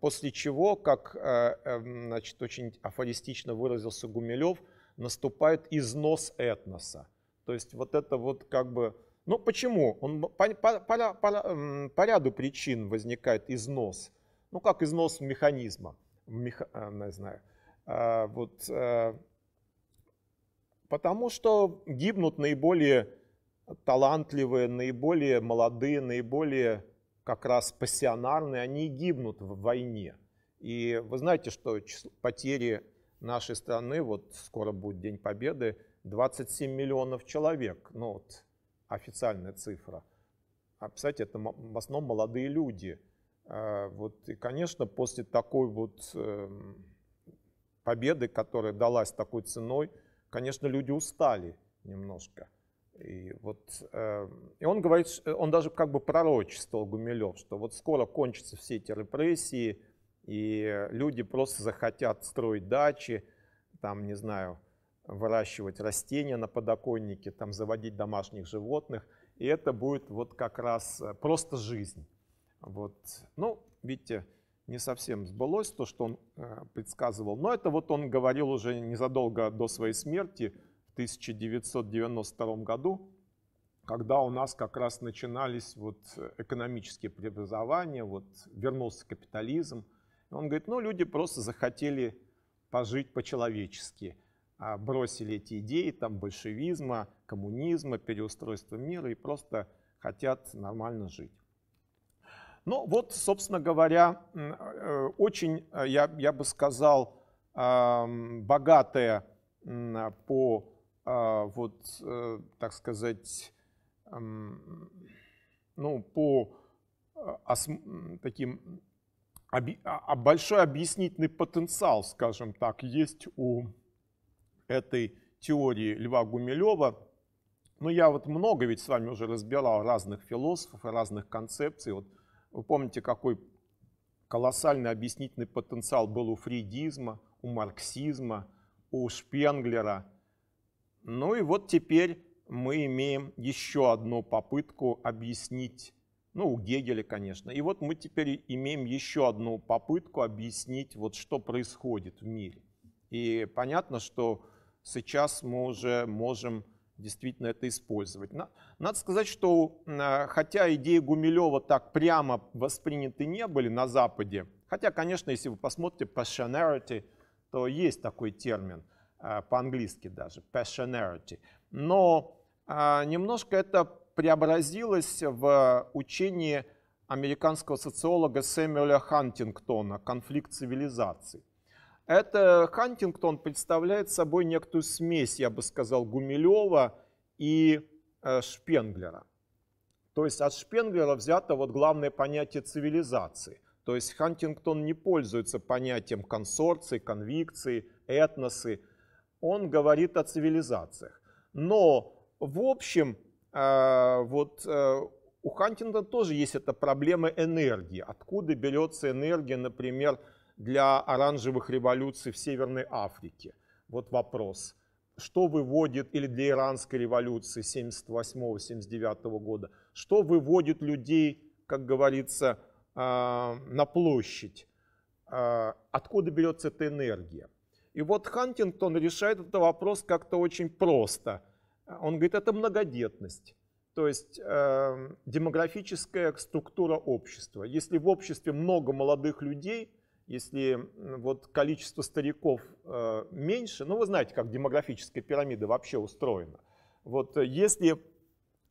после чего, как э, эм, значит, очень афористично выразился Гумилев, наступает износ этноса. То есть вот это вот как бы... Ну почему? Он, по, по, по, по эм, ряду причин возникает износ. Ну как износ механизма, меха, ну, не знаю. вот, потому что гибнут наиболее талантливые, наиболее молодые, наиболее как раз пассионарные, они гибнут в войне. И вы знаете, что потери нашей страны, вот скоро будет День Победы, 27 миллионов человек, ну вот официальная цифра. А, кстати, это в основном молодые люди. А, вот, и, конечно, после такой вот эм, победы, которая далась такой ценой, конечно, люди устали немножко – и, вот, э, и он говорит, э, он даже как бы пророчествовал Гумилев, что вот скоро кончатся все эти репрессии, и люди просто захотят строить дачи, там, не знаю, выращивать растения на подоконнике, там, заводить домашних животных, и это будет вот как раз э, просто жизнь. Вот. Ну, видите, не совсем сбылось то, что он э, предсказывал, но это вот он говорил уже незадолго до своей смерти – 1992 году, когда у нас как раз начинались вот экономические преобразования, вот вернулся капитализм. он говорит, ну, люди просто захотели пожить по-человечески, а бросили эти идеи там большевизма, коммунизма, переустройства мира и просто хотят нормально жить. Ну вот, собственно говоря, э, очень, э, я, я бы сказал, богатая по а, вот, э, так сказать, ну, по а, таким а, большой объяснительный потенциал, скажем так, есть у этой теории Льва Гумилева. Но я вот много ведь с вами уже разбирал разных философов разных концепций. Вот вы помните, какой колоссальный объяснительный потенциал был у фридизма, у марксизма, у Шпенглера, ну и вот теперь мы имеем еще одну попытку объяснить, ну, у Гегеля, конечно. И вот мы теперь имеем еще одну попытку объяснить, вот что происходит в мире. И понятно, что сейчас мы уже можем действительно это использовать. Надо сказать, что а, хотя идеи Гумилева так прямо восприняты не были на Западе, хотя, конечно, если вы посмотрите по то есть такой термин – а, по-английски даже, passionarity. Но а, немножко это преобразилось в учение американского социолога Сэмюэля Хантингтона «Конфликт цивилизаций». Это Хантингтон представляет собой некоторую смесь, я бы сказал, Гумилева и э, Шпенглера. То есть от Шпенглера взято вот главное понятие цивилизации. То есть Хантингтон не пользуется понятием консорции, конвикции, этносы, он говорит о цивилизациях. Но в общем, э, вот э, у Хантингтона тоже есть эта проблема энергии. Откуда берется энергия, например, для оранжевых революций в Северной Африке? Вот вопрос. Что выводит, или для иранской революции 78-79 года, что выводит людей, как говорится, э, на площадь? Откуда берется эта энергия? И вот Хантингтон решает этот вопрос как-то очень просто. Он говорит, это многодетность. То есть э, демографическая структура общества. Если в обществе много молодых людей, если вот количество стариков э, меньше, ну вы знаете, как демографическая пирамида вообще устроена. Вот э, если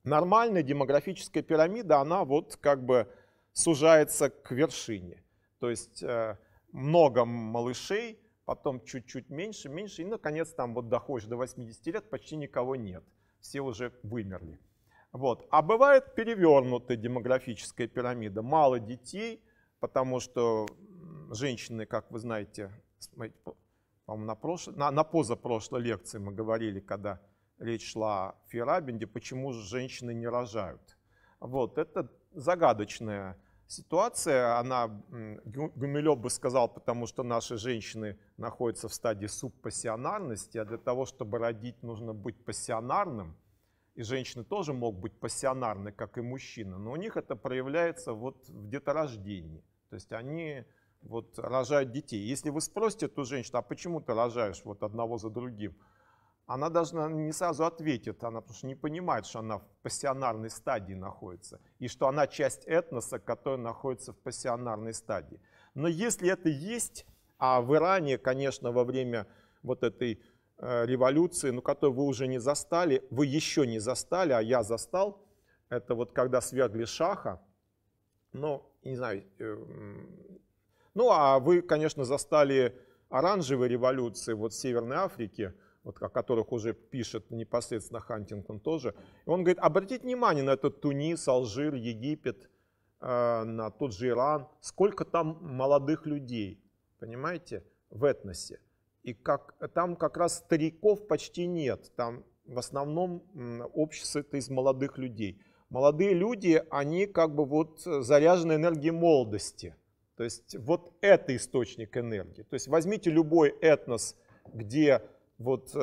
нормальная демографическая пирамида, она вот как бы сужается к вершине. То есть э, много малышей – потом чуть-чуть меньше, меньше, и, наконец, там вот доходишь до 80 лет, почти никого нет, все уже вымерли. Вот. А бывает перевернутая демографическая пирамида, мало детей, потому что женщины, как вы знаете, на, прошлой, на, на позапрошлой лекции мы говорили, когда речь шла о Ферабенде, почему же женщины не рожают. Вот, это загадочная ситуация, она, Гумилев бы сказал, потому что наши женщины находятся в стадии субпассионарности, а для того, чтобы родить, нужно быть пассионарным. И женщины тоже могут быть пассионарны, как и мужчины, но у них это проявляется вот в деторождении. То есть они вот рожают детей. Если вы спросите эту женщину, а почему ты рожаешь вот одного за другим, она даже наверное, не сразу ответит, она потому что не понимает, что она в пассионарной стадии находится, и что она часть этноса, который находится в пассионарной стадии. Но если это есть, а в Иране, конечно, во время вот этой э, революции, ну, которую вы уже не застали, вы еще не застали, а я застал, это вот когда свергли Шаха, ну, не знаю, э, ну, а вы, конечно, застали оранжевой революции вот в Северной Африке – вот о которых уже пишет непосредственно Хантингтон тоже. И он говорит, обратите внимание на этот Тунис, Алжир, Египет, э, на тот же Иран, сколько там молодых людей, понимаете, в этносе. И как, там как раз стариков почти нет, там в основном общество это из молодых людей. Молодые люди, они как бы вот заряжены энергией молодости. То есть вот это источник энергии. То есть возьмите любой этнос, где вот э,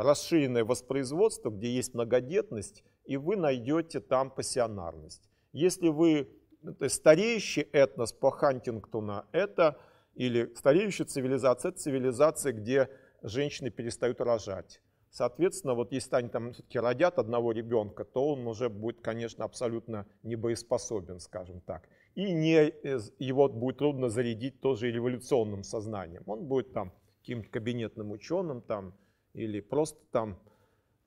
расширенное воспроизводство, где есть многодетность, и вы найдете там пассионарность. Если вы ну, стареющий этнос по Хантингтона, это или стареющая цивилизация, это цивилизация, где женщины перестают рожать. Соответственно, вот если они там все-таки родят одного ребенка, то он уже будет, конечно, абсолютно небоеспособен, скажем так. И не, э, его будет трудно зарядить тоже революционным сознанием. Он будет там каким-нибудь кабинетным ученым там или просто там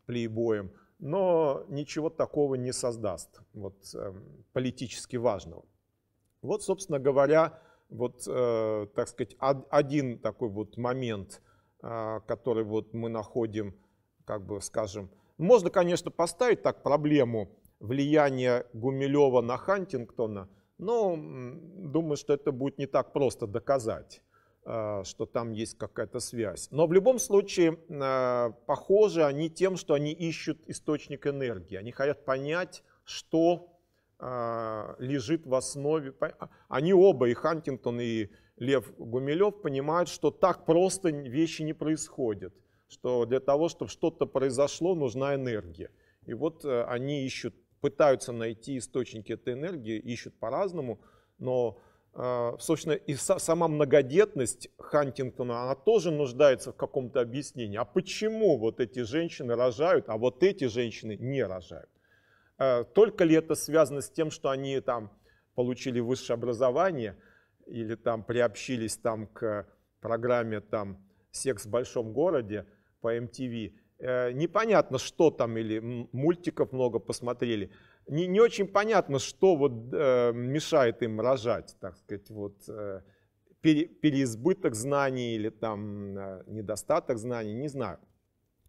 плейбоем, но ничего такого не создаст, вот, эм, политически важного. Вот, собственно говоря, вот, э, так сказать, один такой вот момент, э, который вот мы находим, как бы скажем, можно, конечно, поставить так проблему влияния Гумилева на Хантингтона, но думаю, что это будет не так просто доказать. А, что там есть какая-то связь. Но в любом случае, а, похожи они тем, что они ищут источник энергии. Они хотят понять, что а, лежит в основе. Они оба, и Хантингтон, и Лев Гумилев, понимают, что так просто вещи не происходят, что для того, чтобы что-то произошло, нужна энергия. И вот э, они ищут, пытаются найти источники этой энергии, ищут по-разному, но а, собственно, и сама многодетность Хантингтона, она тоже нуждается в каком-то объяснении. А почему вот эти женщины рожают, а вот эти женщины не рожают? А, только ли это связано с тем, что они там получили высшее образование или там приобщились там к программе там «Секс в большом городе» по MTV? Э, непонятно, что там, или мультиков много посмотрели – не, не очень понятно, что вот э, мешает им рожать, так сказать, вот э, пере, переизбыток знаний или там э, недостаток знаний, не знаю.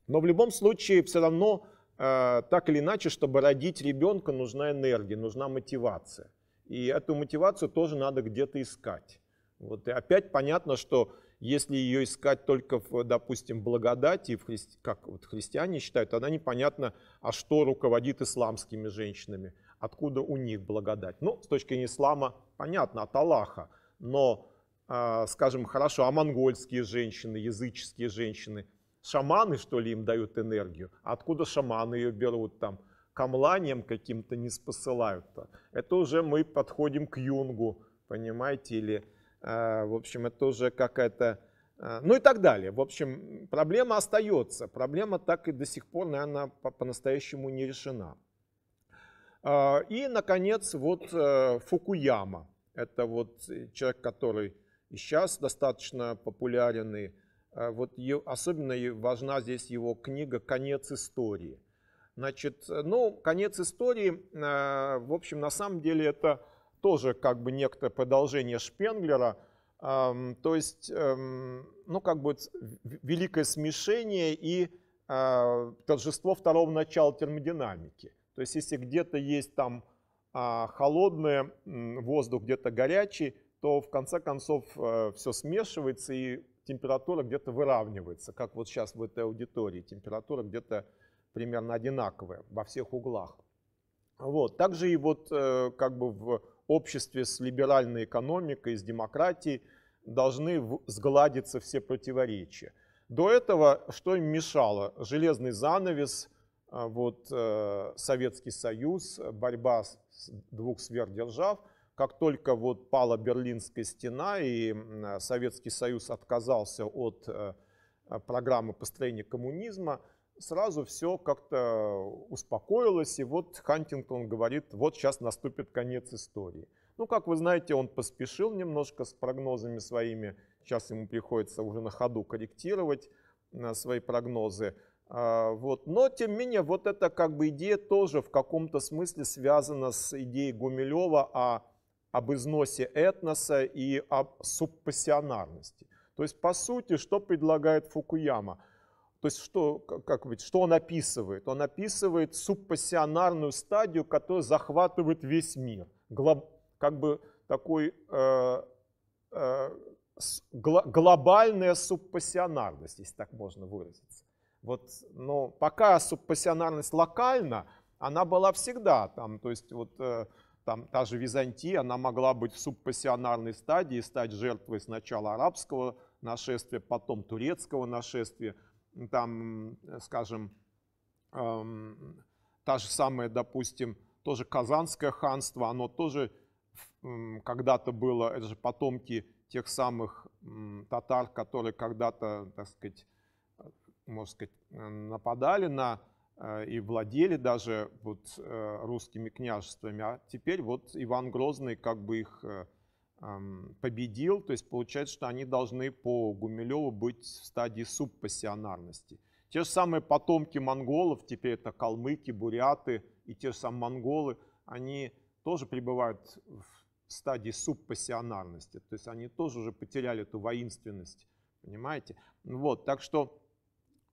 Но в любом случае все равно э, так или иначе, чтобы родить ребенка, нужна энергия, нужна мотивация. И эту мотивацию тоже надо где-то искать. Вот и опять понятно, что если ее искать только, в, допустим, благодати, в христи... как вот христиане считают, она непонятно, а что руководит исламскими женщинами, откуда у них благодать. Ну, с точки зрения ислама, понятно, от Аллаха, но, э, скажем, хорошо, а монгольские женщины, языческие женщины, шаманы, что ли, им дают энергию? Откуда шаманы ее берут там? камланием каким-то не спосылают-то. Это уже мы подходим к Юнгу, понимаете, или а, в общем, это уже какая-то... А, ну и так далее. В общем, проблема остается. Проблема так и до сих пор, наверное, по-настоящему не решена. А, и, наконец, вот э, Фукуяма. Это вот э, человек, который и сейчас достаточно популярен. И вот особенно важна здесь его книга «Конец истории». Значит, э, ну, конец истории, в общем, на самом деле это тоже как бы некое продолжение Шпенглера. То есть, эм, ну, как бы великое смешение и а, торжество второго начала термодинамики. То есть, если где-то есть там а, холодный воздух, где-то горячий, то в конце концов э, все смешивается и температура где-то выравнивается, как вот сейчас в этой аудитории. Температура где-то примерно одинаковая во всех углах. Вот. Также и вот э, как бы в обществе с либеральной экономикой, с демократией должны сгладиться все противоречия. До этого что им мешало? Железный занавес, а, вот, э, Советский Союз, борьба с двух сверхдержав. Как только вот пала Берлинская стена и Советский Союз отказался от э, программы построения коммунизма, сразу все как-то успокоилось, и вот Хантингтон говорит, вот сейчас наступит конец истории. Ну, как вы знаете, он поспешил немножко с прогнозами своими, сейчас ему приходится уже на ходу корректировать э, свои прогнозы. А, вот. Но, тем не менее, вот эта как бы идея тоже в каком-то смысле связана с идеей Гумилева о, об износе этноса и о субпассионарности. То есть, по сути, что предлагает Фукуяма – то есть что, как быть, что он описывает? Он описывает субпассионарную стадию, которая захватывает весь мир. Глоб, как бы такой э, э, гло, глобальная субпассионарность, если так можно выразиться. Вот, но пока субпассионарность локальна, она была всегда там, то есть вот э, там та же Византия, она могла быть в субпассионарной стадии, стать жертвой сначала арабского нашествия, потом турецкого нашествия – там, э, скажем, эм, та же самая, допустим, тоже Казанское ханство, оно тоже когда-то было, это же потомки тех самых татар, которые когда-то, так сказать, э, можно сказать, э, нападали на и владели даже вот русскими княжествами, а теперь вот Иван Грозный как бы их победил, то есть получается, что они должны по Гумилеву быть в стадии субпассионарности. Те же самые потомки монголов, теперь это калмыки, буряты и те же самые монголы, они тоже пребывают в стадии субпассионарности, то есть они тоже уже потеряли эту воинственность, понимаете? Вот, так что,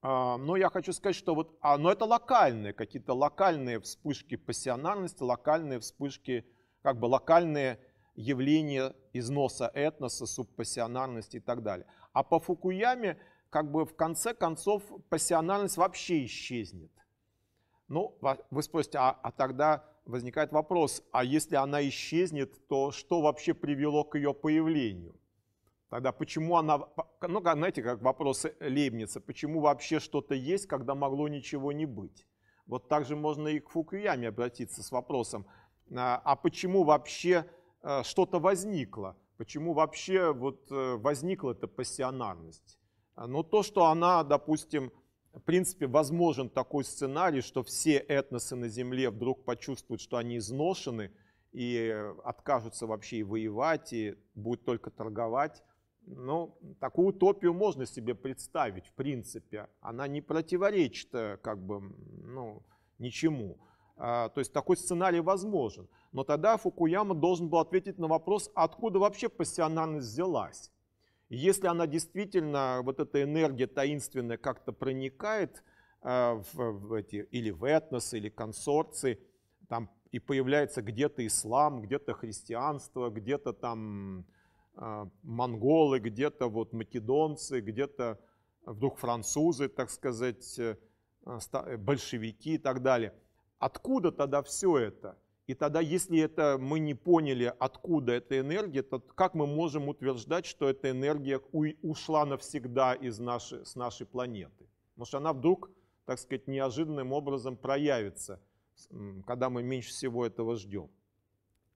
а, но я хочу сказать, что вот, а, но это локальные, какие-то локальные вспышки пассионарности, локальные вспышки, как бы локальные явление износа этноса, субпассионарности и так далее. А по Фукуяме, как бы в конце концов, пассионарность вообще исчезнет. Ну, вы спросите, а, а тогда возникает вопрос, а если она исчезнет, то что вообще привело к ее появлению? Тогда почему она, ну, знаете, как вопрос лебница: почему вообще что-то есть, когда могло ничего не быть? Вот также можно и к Фукуяме обратиться с вопросом, а, а почему вообще Э, что-то возникло. Почему вообще вот э, возникла эта пассионарность? Э, но то, что она, допустим, в принципе, возможен такой сценарий, что все этносы на Земле вдруг почувствуют, что они изношены и откажутся вообще и воевать, и будут только торговать. Ну, такую утопию можно себе представить, в принципе. Она не противоречит как бы, ну, ничему. А, то есть такой сценарий возможен. Но тогда Фукуяма должен был ответить на вопрос, откуда вообще пассионарность взялась. Если она действительно, вот эта энергия таинственная как-то проникает а, в эти, или в этносы, или консорции, там и появляется где-то ислам, где-то христианство, где-то там а, монголы, где-то вот македонцы, где-то вдруг французы, так сказать, э, большевики и так далее – Откуда тогда все это? И тогда, если это мы не поняли, откуда эта энергия, то как мы можем утверждать, что эта энергия ушла навсегда из нашей, с нашей планеты? Потому что она вдруг, так сказать, неожиданным образом проявится, когда мы меньше всего этого ждем.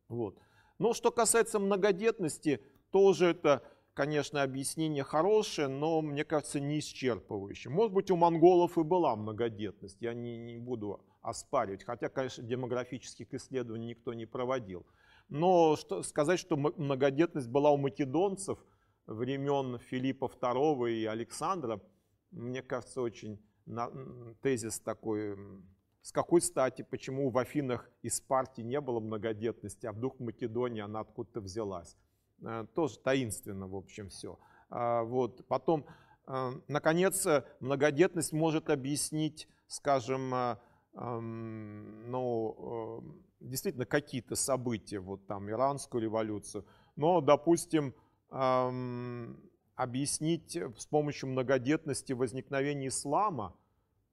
Вот. Но что касается многодетности, тоже это конечно, объяснение хорошее, но, мне кажется, не исчерпывающее. Может быть, у монголов и была многодетность, я не, не буду оспаривать, хотя, конечно, демографических исследований никто не проводил. Но что, сказать, что многодетность была у македонцев времен Филиппа II и Александра, мне кажется, очень на, тезис такой, с какой стати, почему в Афинах и Спарте не было многодетности, а вдруг в Македонии она откуда-то взялась. Э, тоже таинственно, в общем, все. А, вот. Потом, э, наконец, э, многодетность может объяснить, скажем, эм, ну, действительно какие-то события, вот там иранскую революцию, но, допустим, эм, объяснить с помощью многодетности возникновение ислама –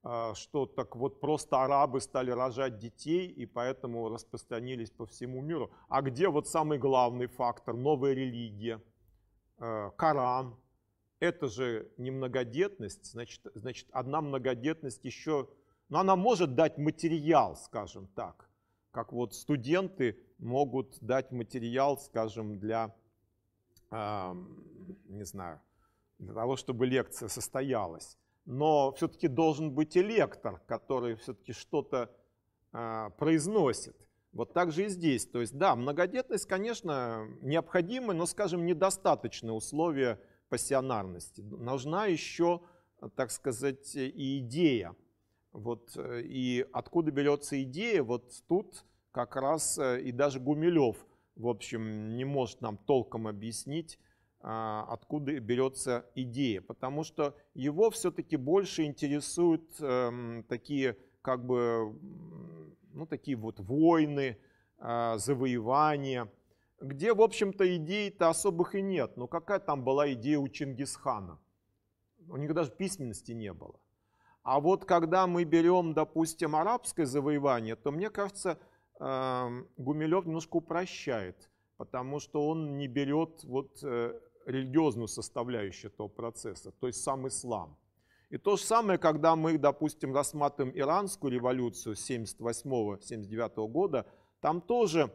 а, что так вот просто арабы стали рожать детей и поэтому распространились по всему миру. А где вот самый главный фактор? Новая религия, э, Коран. Это же не многодетность, значит, значит одна многодетность еще, но ну, она может дать материал, скажем так, как вот студенты могут дать материал, скажем, для, не знаю, для того, чтобы лекция состоялась но все-таки должен быть электор, который все-таки что-то э, произносит. Вот так же и здесь. То есть, да, многодетность, конечно, необходима, но, скажем, недостаточное условие пассионарности. Нужна еще, так сказать, и идея. Вот, э, и откуда берется идея, вот тут как раз э, и даже Гумилев, в общем, не может нам толком объяснить, а, откуда берется идея, потому что его все-таки больше интересуют эм, такие как бы, ну, такие вот войны, а, завоевания, где, в общем-то, идей-то особых и нет. Но какая там была идея у Чингисхана? У них даже письменности не было. А вот когда мы берем, допустим, арабское завоевание, то, мне кажется, эм, Гумилев немножко упрощает, потому что он не берет вот э, религиозную составляющую этого процесса, то есть сам ислам. И то же самое, когда мы, допустим, рассматриваем иранскую революцию 78-79 года, там тоже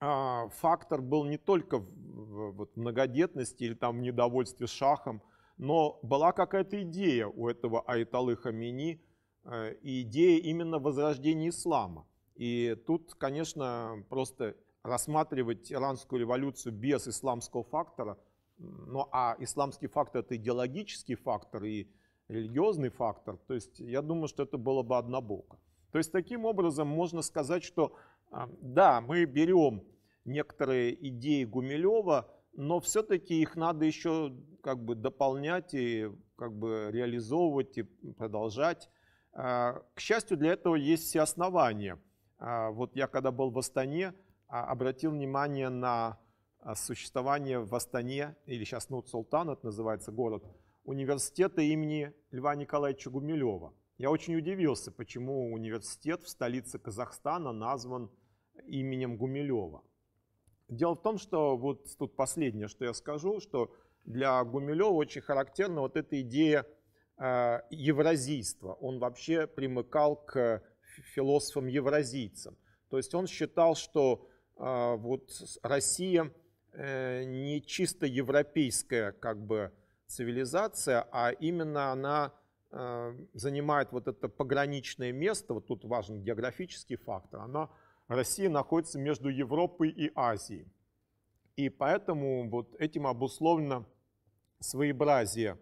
а, фактор был не только в многодетности или там в недовольстве шахом, но была какая-то идея у этого Айталы Хамини, э, и идея именно возрождения ислама. И тут, конечно, просто рассматривать иранскую революцию без исламского фактора ну а исламский фактор это идеологический фактор и религиозный фактор. То есть я думаю, что это было бы однобоко. То есть таким образом можно сказать, что а, да, мы берем некоторые идеи Гумилева, но все-таки их надо еще как бы дополнять и как бы реализовывать и продолжать. А, к счастью, для этого есть все основания. А, вот я когда был в Астане, обратил внимание на а существование в Астане, или сейчас Нут-Султан, это называется город, университета имени Льва Николаевича Гумилева. Я очень удивился, почему университет в столице Казахстана назван именем Гумилева. Дело в том, что вот тут последнее, что я скажу, что для Гумилева очень характерна вот эта идея э, евразийства. Он вообще примыкал к философам-евразийцам. То есть он считал, что э, вот Россия – Э, не чисто европейская как бы цивилизация, а именно она э, занимает вот это пограничное место, вот тут важен географический фактор, она, Россия находится между Европой и Азией. И поэтому вот этим обусловлено своеобразие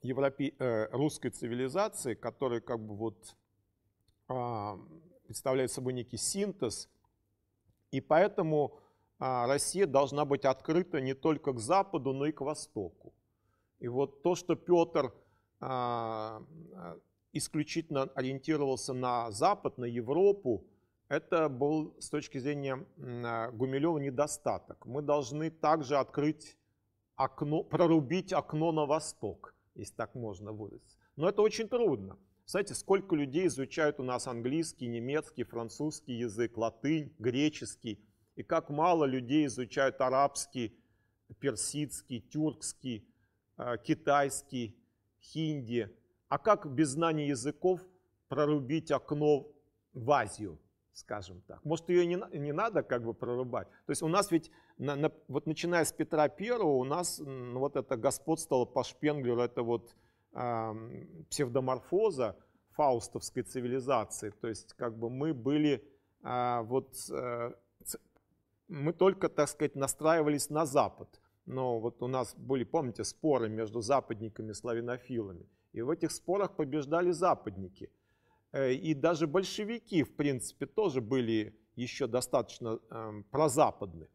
европе... Э, русской цивилизации, которая как бы вот а, представляет собой некий синтез. И поэтому а Россия должна быть открыта не только к Западу, но и к Востоку. И вот то, что Петр а, а, исключительно ориентировался на Запад, на Европу, это был с точки зрения Гумилева недостаток. Мы должны также открыть окно, прорубить окно на восток, если так можно выразиться. Но это очень трудно. Знаете, сколько людей изучают у нас английский, немецкий, французский язык, латынь, греческий – и как мало людей изучают арабский, персидский, тюркский, э, китайский, хинди. А как без знания языков прорубить окно в Азию, скажем так? Может, ее не, не надо как бы прорубать? То есть у нас ведь, на, на, вот начиная с Петра Первого, у нас ну, вот это господствовало по Шпенглеру, это вот э, псевдоморфоза фаустовской цивилизации. То есть как бы мы были э, вот... Э, мы только, так сказать, настраивались на Запад. Но вот у нас были, помните, споры между западниками и славянофилами. И в этих спорах побеждали западники. Э, и даже большевики, в принципе, тоже были еще достаточно э, прозападны.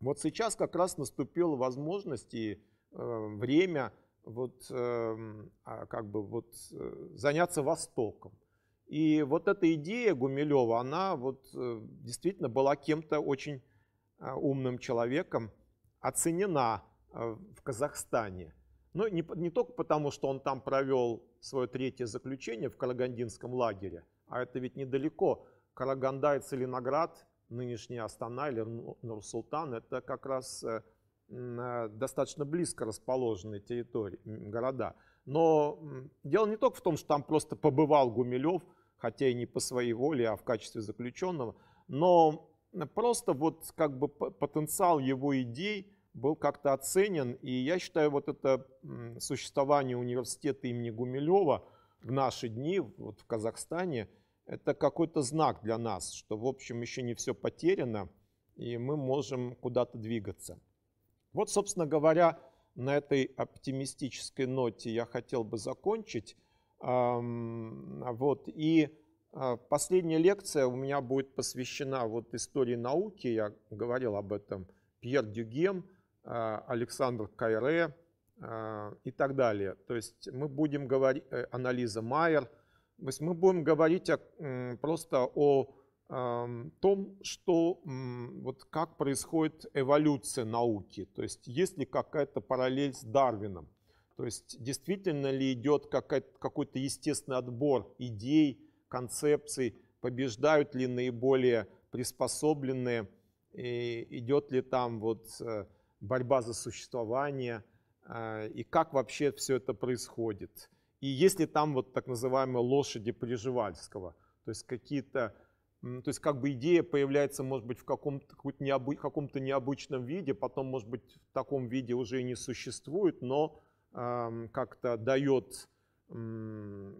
Вот сейчас как раз наступила возможность и э, время вот, э, как бы вот, э, заняться Востоком. И вот эта идея Гумилева, она вот э, действительно была кем-то очень э, умным человеком, оценена э, в Казахстане. Но не, не только потому, что он там провел свое третье заключение в Карагандинском лагере, а это ведь недалеко. Караганда и Целиноград, нынешняя Астана или Нур-Султан, это как раз достаточно близко расположенные территории, города. Но дело не только в том, что там просто побывал Гумилев – хотя и не по своей воле, а в качестве заключенного. Но просто вот как бы потенциал его идей был как-то оценен, и я считаю вот это существование университета имени Гумилева в наши дни, вот в Казахстане, это какой-то знак для нас, что, в общем, еще не все потеряно, и мы можем куда-то двигаться. Вот, собственно говоря, на этой оптимистической ноте я хотел бы закончить. А вот. И а, последняя лекция у меня будет посвящена вот истории науки. Я говорил об этом. Пьер Дюгем, а, Александр Кайре и так далее. То есть мы будем говорить, э, анализа Майер, то есть мы будем говорить о, просто о том, что, вот как происходит эволюция науки, то есть есть ли какая-то параллель с Дарвином. То есть действительно ли идет какой-то естественный отбор идей, концепций, побеждают ли наиболее приспособленные, и идет ли там вот э, борьба за существование, э, и как вообще все это происходит. И есть ли там вот так называемые лошади Приживальского, то есть какие-то то есть как бы идея появляется, может быть, в каком-то каком необычном виде, потом, может быть, в таком виде уже и не существует, но как-то дает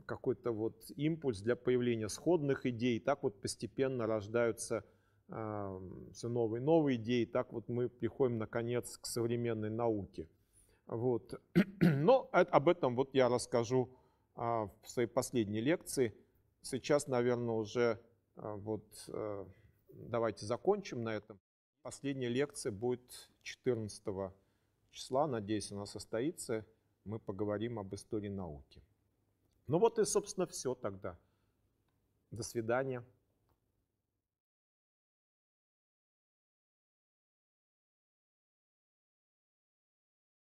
какой-то вот импульс для появления сходных идей. Так вот постепенно рождаются все новые и новые идеи. Так вот мы приходим, наконец, к современной науке. Вот. *clears throat* Но об этом вот я расскажу а, в своей последней лекции. Сейчас, наверное, уже а, вот э, давайте закончим на этом. Последняя лекция будет 14 числа, надеюсь, она состоится мы поговорим об истории науки. Ну вот и, собственно, все тогда. До свидания.